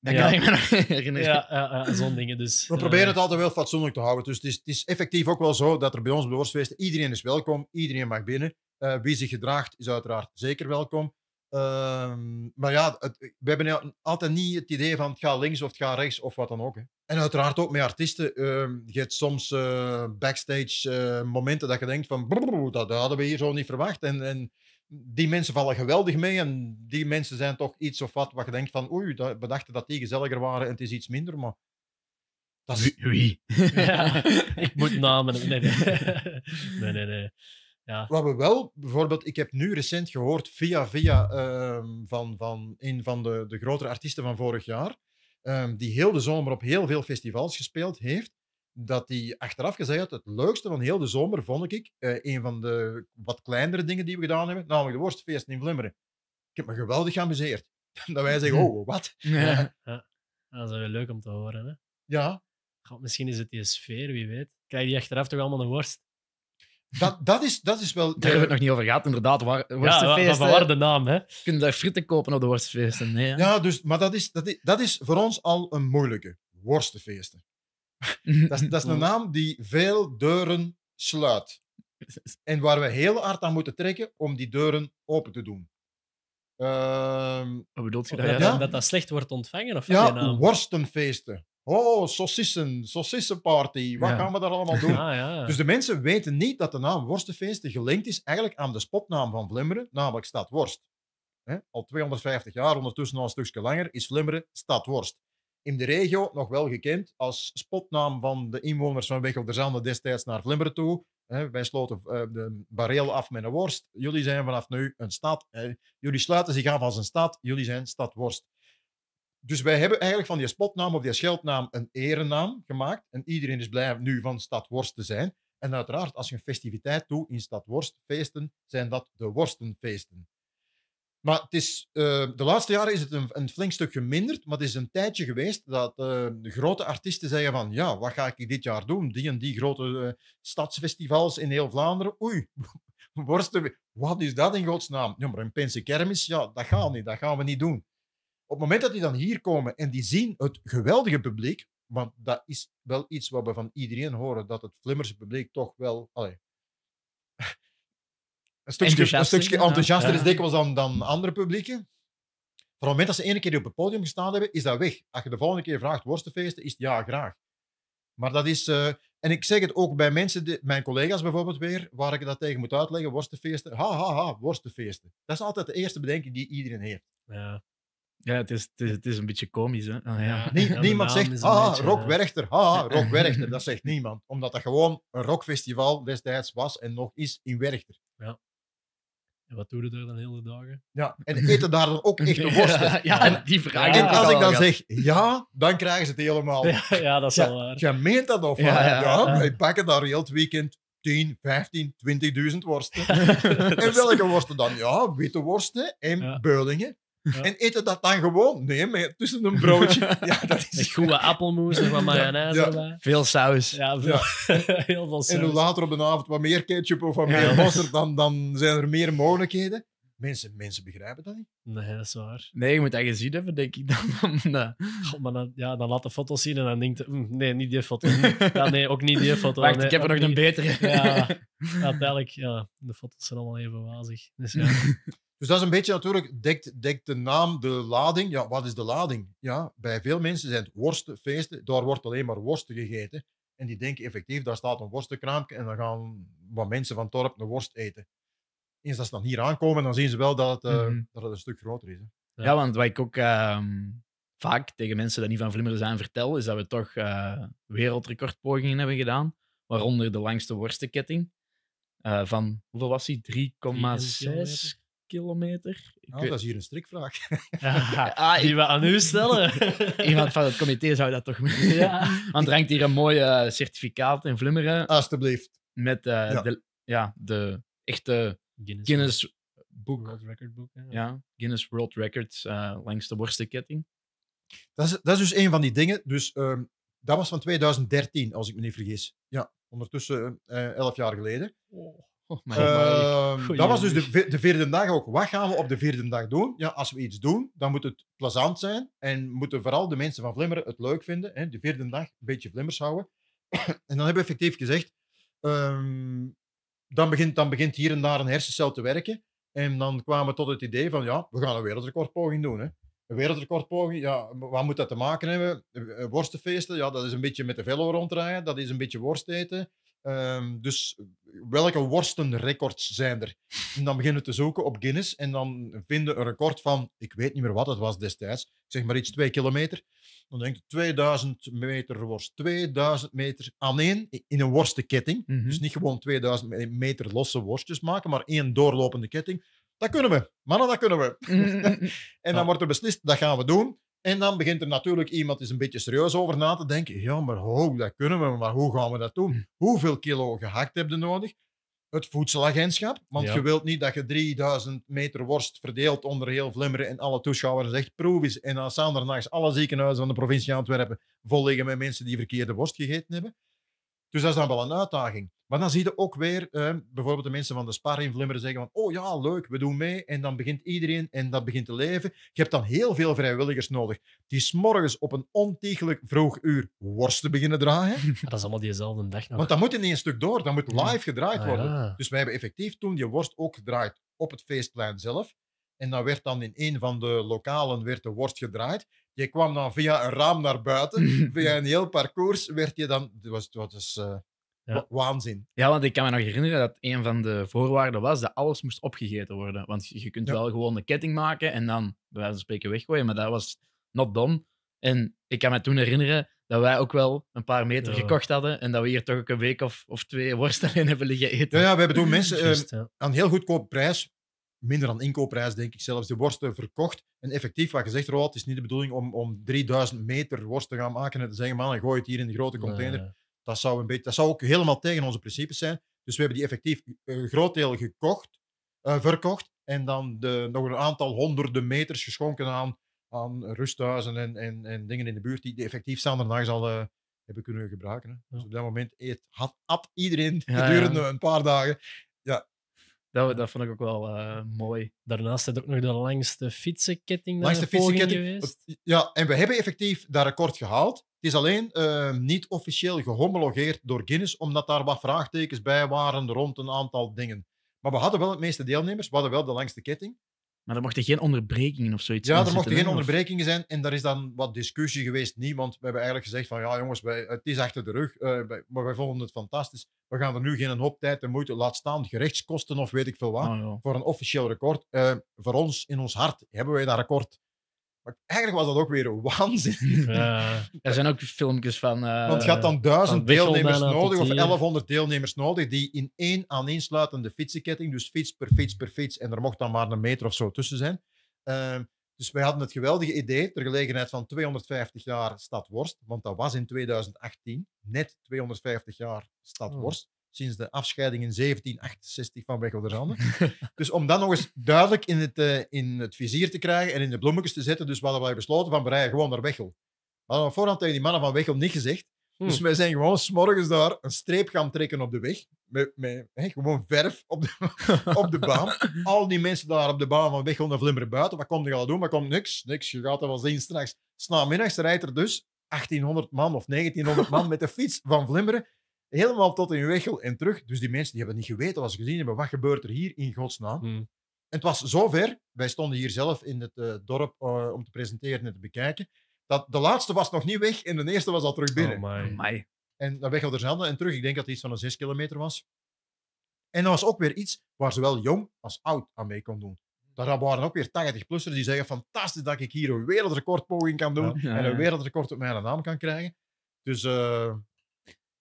B: Dat ja. kan ik me nog herinneren. Ja, ja, zo'n dingen dus. We proberen het altijd wel fatsoenlijk te houden. Dus het is, het is effectief ook wel zo dat er bij ons bij iedereen is welkom, iedereen mag binnen. Eh, wie zich gedraagt is uiteraard zeker welkom. Ehm, maar ja, we hebben altijd niet het idee van het gaat links of het gaat rechts of wat dan ook. Hè. En uiteraard ook met artiesten. Ehm, je hebt soms eh, backstage eh, momenten dat je denkt van dat, hadden we hier zo niet verwacht. En, en, die mensen vallen geweldig mee en die mensen zijn toch iets of wat wat je denkt van oei, we dachten dat die gezelliger waren en het is iets minder, maar... Dat is... Wie? ja, ik moet namen. Nee, nee, nee. nee, nee. Ja. Wat we wel, bijvoorbeeld, ik heb nu recent gehoord via via ehm, van, van een van de, de grotere artiesten van vorig jaar, ehm, die heel de zomer op heel veel festivals gespeeld heeft, dat hij achteraf gezegd heeft het leukste van heel de zomer vond ik uh, een van de wat kleinere dingen die we gedaan hebben, namelijk de worstfeest in Vlummeren. Ik heb me geweldig geamuseerd. dat wij zeggen, hm. oh, wat? Ja. Dat is wel leuk om te horen, hè?
C: Ja. God, misschien is het die sfeer, wie weet. Krijg je achteraf toch allemaal een worst? dat,
B: dat, is, dat is wel... Daar hebben we het nog niet over gehad, inderdaad. War, worstenfeesten. Ja, waar de naam, hè? Je kunt daar frieten kopen op de worstenfeesten. Nee, ja, dus, maar dat is, dat, is, dat is voor ons al een moeilijke. Worstenfeesten. dat, is, dat is een naam die veel deuren sluit. En waar we heel hard aan moeten trekken om die deuren open te doen. Uh, Wat bedoelt je dat? Dat dat slecht wordt ontvangen? Of ja, naam? worstenfeesten. Oh, sausissen, saucissenparty, wat gaan we daar allemaal doen? Ah, dus de mensen weten niet dat de naam Worstenfeesten gelinkt is eigenlijk aan de spotnaam van Vlimmeren, namelijk Stad Worst. Al 250 jaar, ondertussen al een stukje langer, is Vlimmeren Stad Worst. In de regio nog wel gekend als spotnaam van de inwoners van Weg op de Zanden destijds naar Vlimmeren toe. Wij sloten eh, de bareel af met een worst. Jullie zijn vanaf nu een stad. Eh, jullie sluiten zich af als een stad. Jullie zijn Stad Worst. Dus wij hebben eigenlijk van die spotnaam of die scheldnaam een erenaam gemaakt. En iedereen is blij nu van Stad Worst te zijn. En uiteraard, als je een festiviteit doet in Stad feesten zijn dat de Worstenfeesten. Maar het is, eh, de laatste jaren is het een, een, flink stuk geminderd, maar het is een tijdje geweest dat eh, de grote artiesten zeiden van ja, wat ga ik dit jaar doen? Die en die grote eh, stadsfestivals in heel Vlaanderen. Oei, worsten, wat is dat in godsnaam? Ja, maar een Pense kermis, ja, dat gaat niet, dat gaan we niet doen. Op het moment dat die dan hier komen en die zien het geweldige publiek, want dat is wel iets wat we van iedereen horen, dat het Flimmerse publiek toch wel...
C: een stukje, enthousiaster is dikwijls
B: dan, dan andere publieken. Van het moment dat ze één keer op het podium gestaan hebben, is dat weg. Als je de volgende keer vraagt worstenfeesten, is het ja, graag. Maar dat is... Eh, en ik zeg het ook bij mensen, mijn collega's bijvoorbeeld weer, waar ik dat tegen moet uitleggen, worstenfeesten. Ha, ha, ha, worstenfeesten. Dat is altijd de eerste bedenking die iedereen heeft. Ja.
A: Ja, het is, het is, een beetje komisch. Hè? Ah, ja. niemand zegt, ah, beetje, eh, Rock Werchter, ah, Rock Werchter.
B: Dat zegt niemand. Omdat dat gewoon een rockfestival destijds was en nog is in Werchter.
C: Ja. En wat doen je daar dan hele dagen? Ja, en eten daar dan ook echte worsten. Ja, en, die vraag. en als ik dan zeg ja,
B: dan krijgen ze het helemaal. Ja, dat is wel waar. Je meent dat of Ja, wij pakken daar heel het weekend 10, 15, 20.000 worsten. en welke worsten dan? Ja, witte worsten en beulingen. En eten dat dan gewoon? Nee, maar tussen een broodje. ja, dat is... goede appelmoes, of wat mayonaise ja. Veel saus. Ja, veel... heel veel saus. En hoe later op de avond wat meer ketchup of wat meer mosterd, dan, dan zijn er meer mogelijkheden. Mensen, mensen begrijpen dat niet. Nee, dat is
C: waar. Nee, je moet dat gezien hebben, denk ik dan. maar dan, ja, dan laat de foto's zien en dan denkt je, mm, nee, niet die foto. ja, nee, ook niet die foto. Wacht, ik heb er nog een betere. ja, uiteindelijk, ja, de foto's zijn allemaal even wazig. Dus ja.
B: Dus dat is een beetje natuurlijk, dekt, de naam de lading. Ja, wat is de lading? Ja, bij veel mensen zijn het worsten, Daar wordt alleen maar worsten gegeten. En die denken effectief, daar staat een worstenkraampje en dan gaan wat mensen van Torp een worst eten. Eens dat ze dan hier aankomen, dan zien ze wel dat het, eh, mhm. dat een stuk groter is. Hè. Ja. want
A: wat ik ook ehm, vaak tegen mensen die niet van Vlimmeren zijn vertel, is dat we toch eh, wereldrecordpogingen hebben gedaan. Waaronder de langste worstenketting. Uh, van, hoeveel was die? 3,6 kilometer. Nou, dat is hier een strikvraag. Ah, die we aan u stellen. Iemand van het comité zou dat toch moeten. Ja. Want er hangt hier een mooi eh, certificaat in Vlummeren. Alsjeblieft. Met uh, ja. De, ja, de echte Guinness, Guinness
C: World Record book ja.
A: Guinness World
B: Records uh, langs de worstenketting. Dat is, dat is dus een van die dingen. Dus ehm, dat was van 2013, als ik me niet vergis. Ja, ondertussen elf jaar geleden. Oh. Oh ehm, dat was dus de, de, vierde dag ook. Wat gaan we op de vierde dag doen? Ja, als we iets doen, dan moet het plezant zijn. En moeten vooral de mensen van Vlimmeren het leuk vinden. Hè? De vierde dag een beetje Vlimmers houden. en dan hebben we effectief gezegd... Ehm, dan, begint, dan begint hier en daar een hersencel te werken. En dan kwamen we tot het idee van... Ja, we gaan een wereldrecordpoging doen. Hè? Een wereldrecordpoging, ja, wat moet dat te maken hebben? Worstenfeesten, ja, dat is een beetje met de velo rondrijden. Dat is een beetje worst eten. Ehm, dus welke worstenrecords zijn er? En dan beginnen we te zoeken op Guinness en dan vinden een record van, ik weet niet meer wat het was destijds, zeg maar iets twee kilometer. Dan denk je 2000 meter worst, 2000 meter aan één in een worstenketting. Mhm. Dus niet gewoon 2000 meter losse worstjes maken, maar één doorlopende ketting. Dat kunnen we, mannen, dat kunnen we. Mm-hmm. en dan wordt er beslist, dat gaan we doen. En dan begint er natuurlijk iemand is een beetje serieus over na te denken. Ja, maar hoe dat kunnen we, maar hoe gaan we dat doen? Hoeveel kilo gehakt heb je nodig? Het voedselagentschap, want je wilt niet dat je 3000 meter worst verdeelt onder heel Vlimmeren en alle toeschouwers zegt proef eens. En aan zaterdags alle ziekenhuizen van de provincie Antwerpen vol liggen met mensen die verkeerde worst gegeten hebben. Dus dat is dan wel een uitdaging. Maar dan zie je ook weer eh, bijvoorbeeld de mensen van de Spar in Vlimmeren zeggen van oh ja, leuk, we doen mee. En dan begint iedereen en dat begint te leven. Je hebt dan heel veel vrijwilligers nodig die s'morgens op een ontiegelijk vroeg uur worsten beginnen draaien. Dat is allemaal diezelfde dag nog. Want dat moet in één stuk door, dat moet live gedraaid ah, worden. Dus wij hebben effectief toen die worst ook gedraaid op het feestplein zelf. En dan werd dan in een van de lokalen werd de worst gedraaid. Je kwam dan via een raam naar buiten. via een heel parcours werd je dan. Dat was, dat was dus, eh, ja. waanzin.
A: Ja, want ik kan me nog herinneren dat een van de voorwaarden was dat alles moest opgegeten worden. Want je kunt wel gewoon een ketting maken en dan bij wijze van spreken weggooien. Maar dat was not dom. En ik kan me toen herinneren dat wij ook wel een paar meter gekocht hadden en dat we hier toch ook een week of, of twee worstelen in hebben liggen eten. Ja, ja we hebben toen mensen Just, uh, eh,
B: aan heel goedkoop prijs minder dan inkoopprijs, denk ik zelfs, de worsten verkocht. En effectief, wat gezegd Roald, is niet de bedoeling om, om 3000 meter worst te gaan maken en te zeggen, man, gooi het hier in de grote container. Dat, zou een beetje, dat zou ook helemaal tegen onze principes zijn. Dus we hebben die effectief eh, een groot deel gekocht, eh, verkocht en dan de, nog een aantal honderden meters geschonken aan, aan rusthuizen en, en, en dingen in de buurt die, effectief effectief Sandernags al eh, hebben kunnen gebruiken. Dus op dat moment eet, had, had iedereen gedurende een paar dagen
C: ja, dat, dat vond ik ook wel eh, mooi. Daarnaast is ook nog de langste fietsenketting langste fietsenketting geweest.
B: Eh, ja, en we hebben effectief dat record gehaald. Het is alleen eh, niet officieel gehomologeerd door Guinness, omdat daar wat vraagtekens bij waren rond een aantal dingen. Maar we hadden wel het meeste deelnemers, we hadden wel de langste ketting. Maar er mochten geen onderbrekingen of
A: zoiets Ja, er mochten geen
B: onderbrekingen zijn. En daar is dan wat discussie geweest. Niemand, we hebben eigenlijk gezegd van ja jongens, wij, het is achter de rug. Eh, maar wij vonden het fantastisch. We gaan er nu geen hoop tijd en moeite laten staan. Gerechtskosten of weet ik veel wat. Ah, voor een officieel record. Eh, voor ons, in ons hart, hebben wij dat record. Maar eigenlijk was dat ook weer waanzin. er zijn ook filmpjes van.
A: Eh, want je had dan duizend deelnemers nodig of 1100
B: deelnemers nodig die in één aaneensluitende fietsenketting, dus fiets per fiets per fiets, en er mocht dan maar een meter of zo tussen zijn. Ehm, dus wij hadden het geweldige idee, ter gelegenheid van 250 jaar Stad want dat was in 2018, net 250 jaar Stad sinds de afscheiding in 1768 van Wegel der dus om dat nog eens duidelijk in het, uh, in het vizier te krijgen en in de bloemetjes te zetten. Dus wat hadden wij besloten van we rijden gewoon naar Wechel. We hadden voorhand tegen die mannen van Wechel niet gezegd. Hm. Dus wij zijn gewoon s'morgens daar een streep gaan trekken op de weg. Met, met gewoon verf op de, op de baan. Al die mensen daar op de baan van Wechel naar Vlimmeren buiten. Wat komt die gaan doen? Maar komt niks? Niks. Je gaat er wel zien straks. S'namiddags rijdt er dus 1800 man of 1900 man met de fiets van Vlimmeren Helemaal tot in Wechel en terug. Dus die mensen die hebben niet geweten wat ze gezien hebben. Wat gebeurt er hier in godsnaam? Hmm. En het was zover, wij stonden hier zelf in het eh, dorp eh, om te presenteren en te bekijken, dat de laatste was nog niet weg en de eerste was al terug oh binnen. Oh en dan Wechel er handen en terug. Ik denk dat het iets van een 6 kilometer was. En dat was ook weer iets waar zowel jong als oud aan mee kon doen. Daar waren ook weer 80-plussers die zeggen: Fantastisch dat ik hier een wereldrecordpoging kan doen. En een wereldrecord op mijn naam kan krijgen. Dus eh,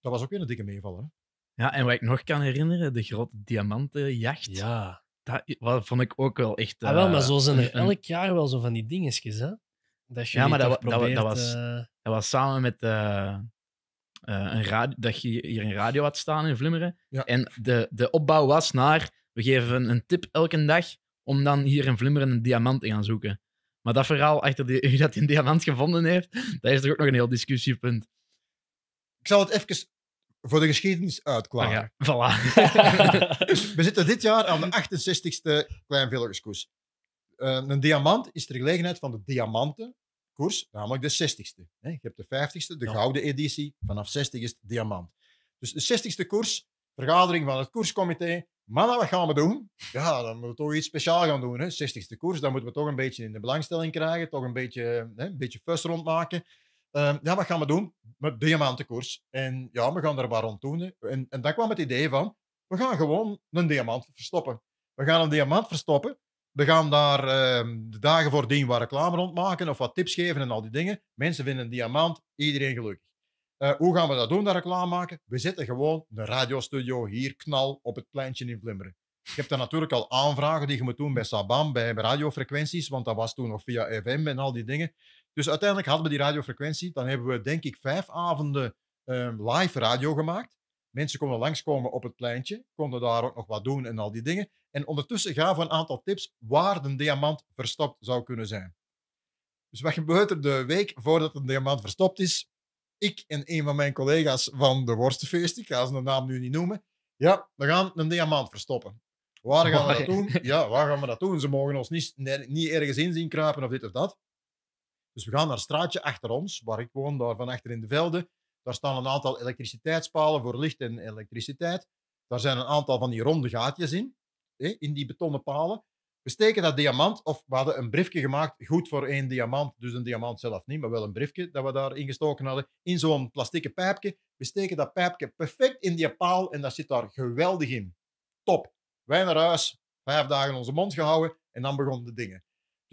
B: dat was ook weer een dikke meevaller.
A: Ja, en wat ik nog kan herinneren, de grote diamantenjacht. Ja. Dat vond ik ook wel echt... ah, wel, maar zo eh, zijn er elk
B: jaar wel
C: zo van die dingetjes, hè? Dat ja, maar dat, dat, was, eh,
A: dat was samen met... Eh, een radio, dat je hier een radio had staan in Vlimmeren. Ja. En de, de opbouw was naar... We geven een tip elke dag om dan hier in Vlimmeren een diamant te gaan zoeken. Maar dat verhaal achter die, wie dat een diamant gevonden heeft, dat is toch ook nog een heel discussiepunt.
B: Ik zal het even voor de geschiedenis uitklaar. Ah, ja. Voilà. dus we zitten dit jaar aan de 68ste kleinveelorskoers. Uh, eh, een diamant is de gelegenheid van de diamantenkoers, namelijk de 60ste. Je hebt de 50ste, de gouden editie. Vanaf 60 is het diamant. Dus de 60ste koers, vergadering van het koerscomité. Mannen, wat gaan we doen? Ja, dan moeten we toch iets speciaals gaan doen. 60ste koers, dan moeten we toch een beetje in de belangstelling krijgen. Toch een beetje, hè, een beetje fus rondmaken. Ehm, ja, wat gaan we doen? Met diamantenkoers. En ja, we gaan er wat rond doen. En, en dan kwam het idee van, we gaan gewoon een diamant verstoppen. We gaan een diamant verstoppen. We gaan daar ehm, de dagen voordien wat reclame rondmaken of wat tips geven en al die dingen. Mensen vinden een diamant, iedereen gelukkig. Eh, hoe gaan we dat doen, dat reclame maken? We zetten gewoon een radiostudio hier knal op het pleintje in Vlimmeren. Je hebt dan natuurlijk al aanvragen die je moet doen bij Sabam, bij radiofrequenties, want dat was toen nog via FM en al die dingen. Dus uiteindelijk hadden we die radiofrequentie. Dan hebben we, denk ik, vijf avonden ehm, live radio gemaakt. Mensen konden langskomen op het pleintje, konden daar ook nog wat doen en al die dingen. En ondertussen gaven we een aantal tips waar een diamant verstopt zou kunnen zijn. Dus wat gebeurt er de week voordat een diamant verstopt is? Ik en een van mijn collega's van de Worstenfeest, ik ga ze de naam nu niet noemen. Ja, we gaan een diamant verstoppen. Waar gaan we dat doen? Ja, waar gaan we dat doen? Ze mogen ons niet, niet ergens in zien kruipen of dit of dat. Dus we gaan naar het straatje achter ons, waar ik woon, daar van achter in de velden. Daar staan een aantal elektriciteitspalen voor licht en elektriciteit. Daar zijn een aantal van die ronde gaatjes in, in die betonnen palen. We steken dat diamant, of we hadden een briefje gemaakt, goed voor één diamant, dus een diamant zelf niet, maar wel een briefje dat we daar ingestoken hadden, in zo'n plastieke pijpje. We steken dat pijpje perfect in die paal en dat zit daar geweldig in. Top. Wij naar huis, vijf dagen onze mond gehouden en dan begonnen de dingen.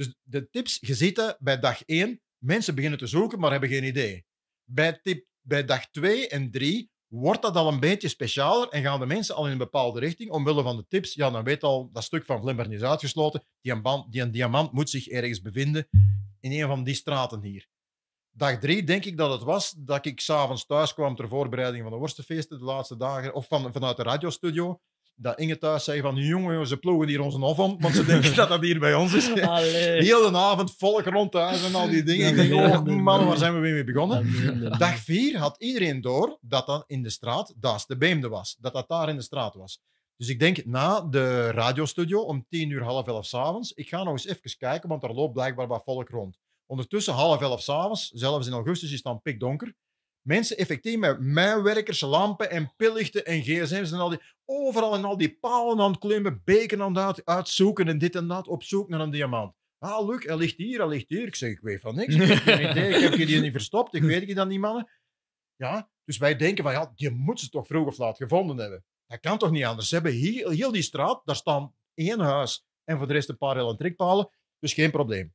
B: Dus de tips, je ziet bij dag 1, mensen beginnen te zoeken, maar hebben geen idee. Bij, tip, bij dag 2 en 3 wordt dat al een beetje specialer en gaan de mensen al in een bepaalde richting omwille van de tips. Ja, dan weet al, dat stuk van Vlimberen is uitgesloten. die, een diamant moet zich ergens bevinden in een van die straten hier. Dag 3 denk ik dat het was dat ik s'avonds thuis kwam ter voorbereiding van de worstenfeesten de laatste dagen, of van, vanuit de radiostudio dat Inge thuis zei van jongen, ze ploegen hier onze hof om, want ze denken dat dat hier bij ons is. Heel de avond volk rond thuis en al die dingen. Ik denk, oh man, waar zijn we weer mee begonnen? Dag vier had iedereen door dat dat in de straat, dat de Beemde was, dat dat daar in de straat was. Dus ik denk, na de radiostudio, om tien uur, half elf s'avonds, ik ga nog eens even kijken, want er loopt blijkbaar wat volk rond. Ondertussen, half elf s'avonds, zelfs in augustus, is het dan pikdonker mensen effectief met mijnwerkers, lampen en pillichten en gsm's en al die, overal en al die palen aan het klimmen, beken aan het uitzoeken en dit en dat, op zoek naar een diamant. Ah, luk, hij ligt hier, hij ligt hier. Ik zeg, ik weet van niks. Ik heb heb je die niet verstopt, ik weet je dan niet, mannen. Ja, dus wij denken van, ja, die moet ze toch vroeg of laat gevonden hebben. Dat kan toch niet anders. Ze hebben heel, heel die straat, daar staan één huis en voor de rest een paar trekpalen. dus geen probleem.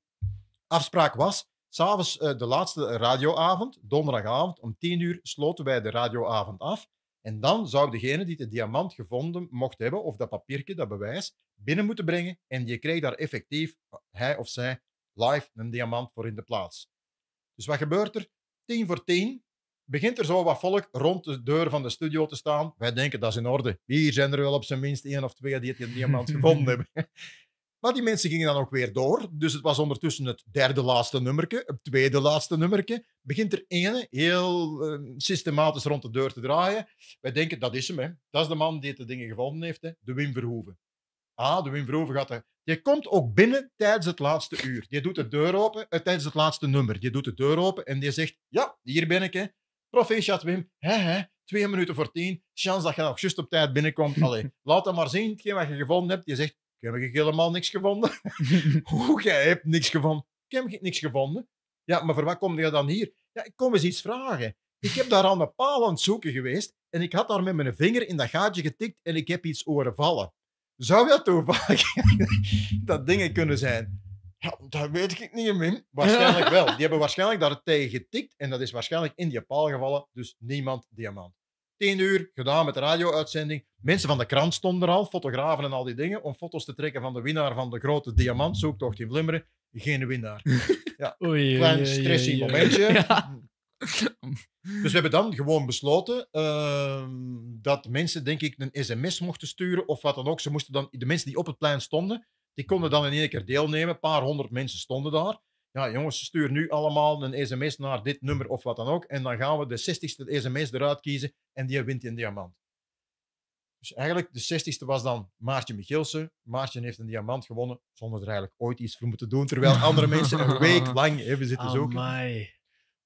B: Afspraak was, S'avonds eh, de laatste radioavond, donderdagavond, om tien uur sloten wij de radioavond af. En dan zou degene die de diamant gevonden mocht hebben, of dat papiertje, dat bewijs, binnen moeten brengen. En je kreeg daar effectief, hij of zij, live een diamant voor in de plaats. Dus wat gebeurt er? Tien voor tien begint er zo wat volk rond de deur van de studio te staan. Wij denken, dat is in orde. Hier zijn er wel op zijn minst één of twee die het diamant gevonden hebben. Maar die mensen gingen dan ook weer door. Dus het was ondertussen het derde laatste nummerke, het tweede laatste nummerke. Begint er ene heel eh, systematisch rond de deur te draaien. Wij denken, dat is hem. Hè. Dat is de man die de dingen gevonden heeft. Hè. De Wim Verhoeven. Ah, de Wim Verhoeven gaat... Er... Je komt ook binnen tijdens het laatste uur. Je doet de deur open, eh, tijdens het laatste nummer. Je doet de deur open en je zegt, ja, hier ben ik. Hè. Proficiat Wim, hè, hè, twee minuten voor tien. Chance dat je nog juist op tijd binnenkomt. Allee, laat dat maar zien, hetgeen wat je gevonden hebt. Je zegt, heb ik helemaal niks gevonden. Hoe, jij hebt niks gevonden. Ik heb niks gevonden. Ja, maar voor wat kom je dan hier? Ja, ik kom eens iets vragen. Ik heb daar aan een paal aan het zoeken geweest en ik had daar met mijn vinger in dat gaatje getikt en ik heb iets horen vallen. Zou dat toevallig dat dingen kunnen zijn? Ja, dat weet ik niet, Mim. Waarschijnlijk wel. Die hebben waarschijnlijk daar tegen getikt en dat is waarschijnlijk in die paal gevallen, dus niemand diamant. Tien uur gedaan met de radio-uitzending. Mensen van de krant stonden er al, fotografen en al die dingen, om foto's te trekken van de winnaar van de grote diamantzoektocht in Vlummeren. Geen winnaar. Ja, oei, klein stressig momentje. Dus we hebben dan gewoon besloten ehm, dat mensen, denk ik, een sms mochten sturen of wat dan ook. Ze moesten dan, de mensen die op het plein stonden, die konden dan in één keer deelnemen. Een paar honderd mensen stonden daar ja, jongens, stuur nu allemaal een sms naar dit nummer of wat dan ook. En dan gaan we de 60ste sms eruit kiezen en die wint een diamant. Dus eigenlijk, de 60ste was dan Maartje Michielsen. Maartje heeft een diamant gewonnen, zonder er eigenlijk ooit iets voor moeten doen. Terwijl andere mensen een week lang hebben zitten zoeken.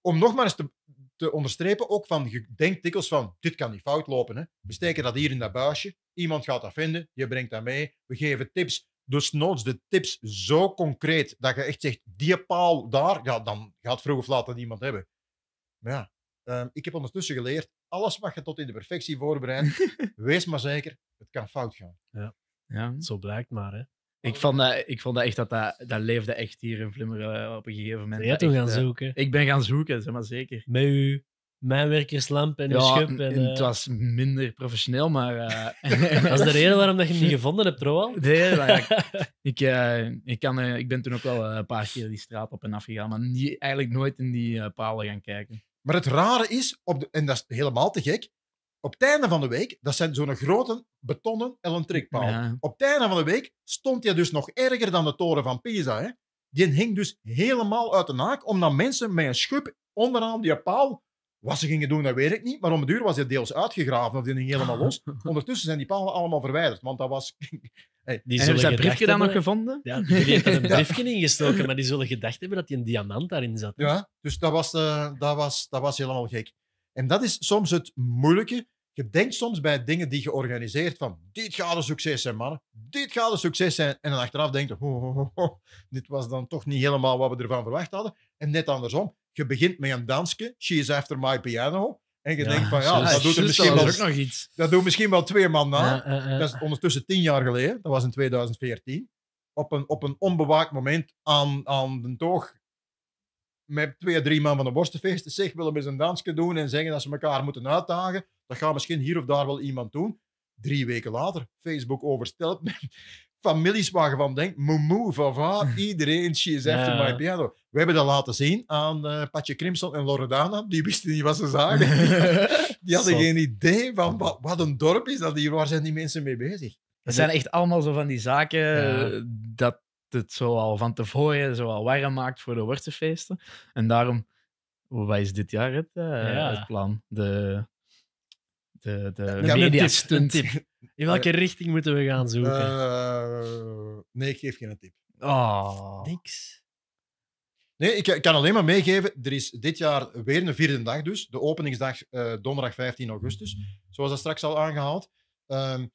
B: Om nog maar eens te, te onderstrepen, ook van, je denkt dikwijls van, dit kan niet fout lopen. Hè? We steken dat hier in dat buisje, iemand gaat dat vinden, je brengt dat mee, we geven tips, dus noods de tips zo concreet dat je echt zegt, die paal daar, ja, dan gaat vroeg of laat dat iemand hebben. Maar ja, ehm, ik heb ondertussen geleerd, alles mag je tot in de perfectie voorbereiden wees maar zeker, het kan fout gaan. Ja,
A: ja. zo blijkt maar. Hè. Ik vond, dat, ik vond dat echt dat, dat, leefde echt hier in Vlimmer eh, op een gegeven moment. Ben jij toen gaan eh, zoeken? Ik ben gaan zoeken, zeg maar zeker.
C: Met u mijnwerkerslamp
A: en een schub. En, eh, het was minder professioneel, maar... Eh, dat is de reden waarom dat je hem niet gevonden hebt, Roal. Nee, maar ik, eh, ik, kan, ik ben toen ook wel een paar keer die straat op en af gegaan, maar
B: niet, eigenlijk nooit in die palen gaan kijken. Maar het rare is, op de, en dat is helemaal te gek, op het einde van de week, dat zijn zo'n grote betonnen elektriciteitspaal Ja. Op het einde van de week stond hij dus nog erger dan de toren van Pisa. Hè? Die hing dus helemaal uit de naak, omdat mensen met een schub onderaan die paal wat ze gingen doen, dat weet ik niet. Maar om het duur was het deels uitgegraven of die ging helemaal los. Ondertussen zijn die palen allemaal verwijderd, want dat was... Hey. Die en hebben ze dat briefje dan nog gevonden? Ja, die heeft er een briefje ingestoken, maar die zullen gedacht hebben dat die een diamant daarin zat. Dus. Ja, dus dat was, eh, dat, was, dat was helemaal gek. En dat is soms het moeilijke. Je denkt soms bij dingen die je organiseert van dit gaat een succes zijn, mannen. Dit gaat een succes zijn. En dan achteraf denk je, oh, dit was dan toch niet helemaal wat we ervan verwacht hadden. En net andersom je begint met een dansje, She is After My Piano. En je denkt van, ja, dat doet er misschien wel, nog iets. Dat doen misschien wel twee man na. dat is ondertussen tien jaar geleden. Dat was in 2014. Op een, op een onbewaakt moment aan, aan de toog met twee, drie man van de worstenfeesten zeg, willen we eens een dansje doen en zeggen dat ze elkaar moeten uitdagen. Dat gaat misschien hier of daar wel iemand doen. Drie weken later, Facebook overstelt me families waar je van denkt, Mumu, Vava, iedereen, she is after ja. my piano. We hebben dat laten zien aan eh, Patje Crimson en Loredana. Die wisten niet wat ze zagen. die hadden geen idee van wat, wat, een dorp is dat hier. Waar zijn die mensen mee bezig? Het zijn echt
A: allemaal zo van die zaken dat het zo al van tevoren zo al warm maakt voor de worstenfeesten. En daarom, wat is dit jaar het, eh, het plan? De,
C: de, de, de media stunt. In welke eh, richting moeten we gaan zoeken?
B: Eh, nee, ik geef geen tip. Oh. Niks. Nee, ik kan alleen maar meegeven. Er is dit jaar weer een vierde dag, dus de openingsdag eh, donderdag 15 augustus, zoals dat straks al aangehaald. Ehm,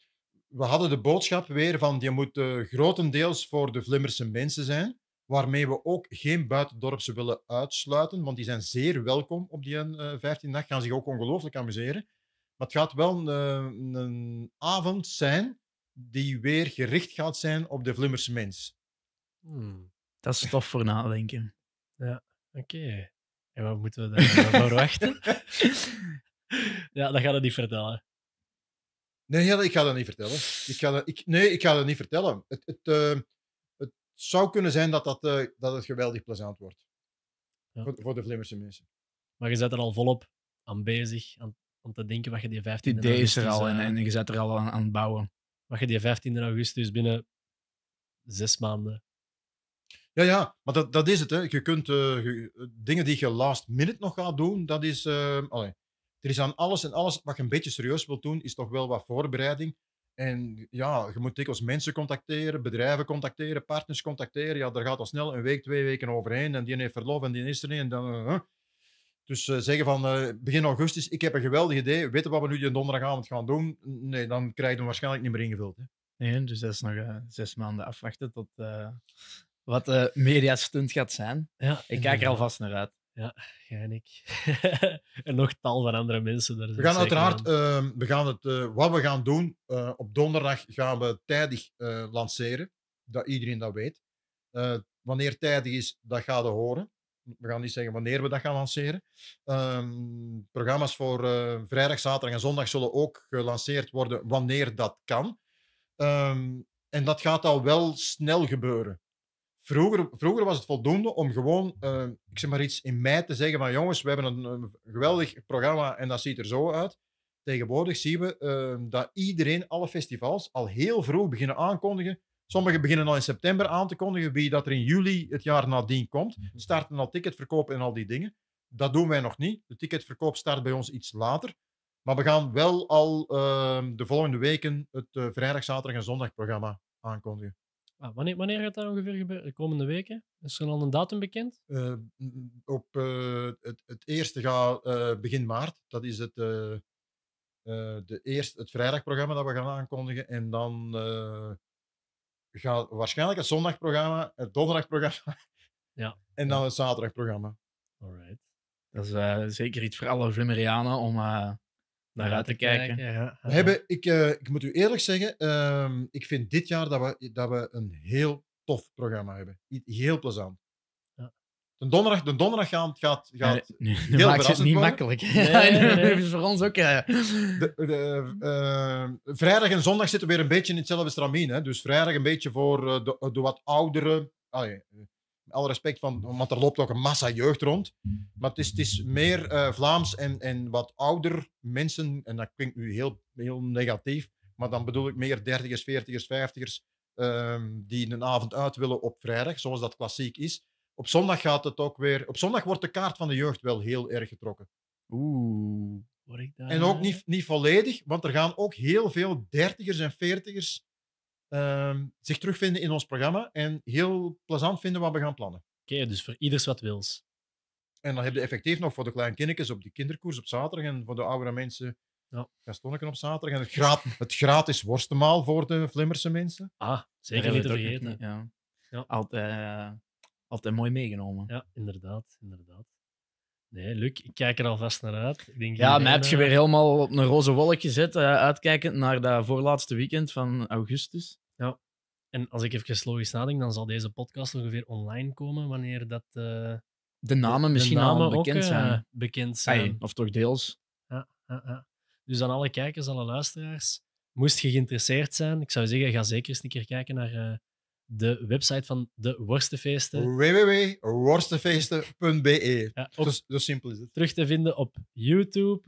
B: we hadden de boodschap weer van je moet grotendeels voor de Vlimmerse mensen zijn, waarmee we ook geen buitendorpse willen uitsluiten, want die zijn zeer welkom op die 15 dag, gaan zich ook ongelooflijk amuseren. Maar het gaat wel een, eh, een avond zijn die weer gericht gaat zijn op de Vlimmerse mens. Hmm. Dat is tof voor nadenken.
C: Ja, oké. En wat moeten we daarvoor nou wachten?
B: ja, dat gaat het niet vertellen. Nee, ja, ik ga dat niet vertellen. Ik ga dat, ik, nee, ik ga dat niet vertellen. Het, het, eh, het zou kunnen zijn dat, dat, eh, dat het geweldig plezant wordt. Ja. Voor, de Vlimmerse mensen.
C: Maar je bent er al volop aan bezig, aan om te denken wat je die 15 Het idee is er al en, eh, en je zet er al aan, aan het bouwen. Wat je die 15
B: augustus binnen zes maanden ja, ja, maar dat, dat is het. Hè. Je kunt eh, dingen die je last minute nog gaat doen, dat is. Eh, allee, er is aan alles en alles wat je een beetje serieus wilt doen, is toch wel wat voorbereiding. En ja, je moet dikwijls mensen contacteren, bedrijven contacteren, partners contacteren. Ja, daar gaat al snel een week, twee weken overheen. En die heeft verlof en die is er niet. En dan, dus eh, zeggen van eh, begin augustus, ik heb een geweldig idee, weten wat we nu die donderdagavond gaan doen? Nee, dan krijg je hem waarschijnlijk niet meer ingevuld. Hè? Nee, dus dat is nog eh, zes maanden afwachten tot wat de mediastunt gaat zijn.
C: Ja, ik kijk er alvast naar uit. Ja, jij en ik. en nog tal van andere mensen. Daar we gaan uiteraard,
B: ehm, we gaan het, wat we gaan doen, op donderdag gaan we tijdig lanceren, dat iedereen dat weet. wanneer tijdig is, dat gaat horen we gaan niet zeggen wanneer we dat gaan lanceren. Ehm, programma's voor eh, vrijdag, zaterdag en zondag zullen ook gelanceerd worden wanneer dat kan. Ehm, en dat gaat al wel snel gebeuren. Vroeger, vroeger was het voldoende om gewoon, ehm, ik zeg maar iets, in mei te zeggen van jongens, we hebben een, geweldig programma en dat ziet er zo uit. Tegenwoordig zien we dat iedereen alle festivals al heel vroeg beginnen aankondigen. Sommigen beginnen al in september aan te kondigen wie dat er in juli het jaar nadien komt. Mhm. Starten al ticketverkoop en al die dingen. Dat doen wij nog niet. De ticketverkoop start bij ons iets later. Maar we gaan wel al ehm, de volgende weken het eh, vrijdag, zaterdag en zondag programma aankondigen.
C: Ah, wanneer, wanneer gaat dat ongeveer gebeuren? De komende weken? Is er al een datum bekend?
B: Eh, op, eh, het, het, eerste gaat begin maart. Dat is het, de eerst, het vrijdagprogramma dat we gaan aankondigen. En dan gaat waarschijnlijk een zondagprogramma, een donderdagprogramma ja. en dan een zaterdagprogramma. Alright. Dat is eh, zeker iets voor alle Vlimmerianen om uh,
A: naar uit te kijken. ja. we hebben,
B: ik, eh, ik moet u eerlijk zeggen, ehm, ik vind dit jaar dat we, dat we een heel tof programma hebben. Heel plezant. De donderdag, de donderdag gaat, gaat, heel maakt het niet makkelijk. Nee, nee, is voor ons ook... Ja. De, eh, vrijdag en zondag zitten weer een beetje in hetzelfde stramien. Hè? Dus vrijdag een beetje voor eh, de, de wat oudere... Eh, alle respect, van, want er loopt ook een massa jeugd rond. Maar het is, het is meer Vlaams en, en wat ouder mensen. En dat klinkt nu heel, negatief. Maar dan bedoel ik meer dertigers, veertigers, vijftigers. Ehm, die een avond uit willen op vrijdag, zoals dat klassiek is. Op zondag gaat het ook weer. Op zondag wordt de kaart van de jeugd wel heel erg getrokken.
C: Oeh. Word ik daar... En ook eh,
B: niet, niet volledig, want er gaan ook heel veel dertigers en veertigers ehm, zich terugvinden in ons programma en heel plezant vinden wat we gaan plannen. Oké, dus voor ieders wat wils. En dan heb je effectief nog voor de kleine kindjes op die kinderkoers op zaterdag en voor de oudere mensen ja. Gastonken op zaterdag. En het, gratis. het gratis worstemaal voor de Vlimmerse mensen. Ah, zeker niet te vergeten.
C: Ja. ja. Altijd, eh, altijd mooi meegenomen. Ja, inderdaad. inderdaad. Nee, Luc, ik kijk er alvast naar uit. Ik denk ja, mij heb je weer helemaal op een roze wolk gezet, eh, uitkijkend naar dat voorlaatste weekend van augustus. Ja, en als ik even logisch nadenk, dan zal deze podcast ongeveer online komen wanneer dat... Eh, de namen misschien de namen bekend, eh, zijn. bekend zijn. of toch deels. Ja, ja, ja. Dus aan alle kijkers, alle luisteraars, moest je geïnteresseerd zijn, ik zou zeggen, ga zeker eens een keer kijken naar de website van de Worstenfeesten.
B: www.worstenfeesten.be. Ja, dus zo simpel is het.
C: Terug te vinden op YouTube.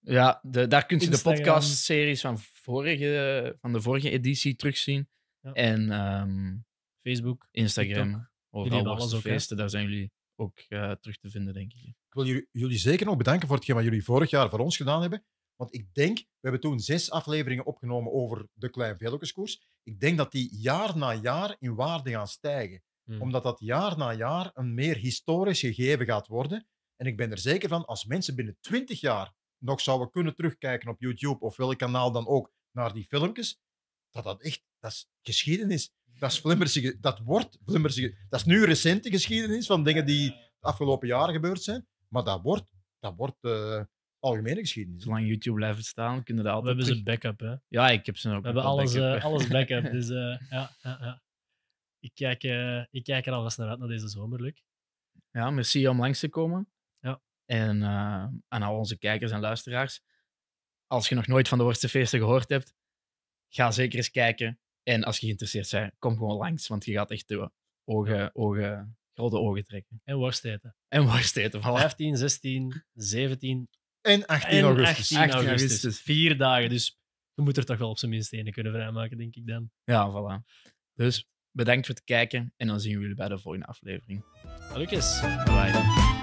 A: Ja, de, daar kunt u de podcastseries van, vorige, van de vorige editie terugzien.
B: En ehm, Facebook, Instagram, overal Worstenfeesten. Daar zijn jullie ook eh, terug te vinden, denk ik. Ik wil jullie, jullie zeker nog bedanken voor hetgeen wat jullie vorig jaar voor ons gedaan hebben. Want ik denk, we hebben toen zes afleveringen opgenomen over de Klein-Veluweskoers. Ik denk dat die jaar na jaar in waarde gaan stijgen. Hmm. Omdat dat jaar na jaar een meer historisch gegeven gaat worden. En ik ben er zeker van, als mensen binnen twintig jaar nog zouden kunnen terugkijken op YouTube of welk kanaal dan ook naar die filmpjes, dat dat echt, dat is geschiedenis. Dat is vlimmersige, dat wordt vlimmersige. Dat is nu recente geschiedenis van dingen die het afgelopen jaar gebeurd zijn. Maar dat wordt, dat wordt eh, algemene geschiedenis. Zolang YouTube blijft staan, kunnen we dat altijd. We hebben ze ze backup, hè?
A: Ja, ik heb ze ook. We hebben alles backup, uh, alles
C: dus uh, ja, ja, Ik, kijk, uh, ik kijk er alvast naar uit naar deze zomer, Luc.
A: Ja, merci om langs te komen. Ja. En aan al onze kijkers en luisteraars. Als je nog nooit van de Worstenfeesten gehoord hebt, ga zeker eens kijken. En als je geïnteresseerd bent, kom gewoon langs, want je gaat echt de ogen, ogen, grote ogen trekken.
C: En worsteten. En worsteten. eten, voilà. 15, 16, 17, en 18 augustus. 18 18 augustus. augustus. Vier dagen. Dus we moeten er toch wel op zijn minst één kunnen vrijmaken, denk ik dan.
A: Ja, voilà. Dus bedankt voor het kijken en dan zien we jullie bij de volgende aflevering. Lucas. Bye. -bye.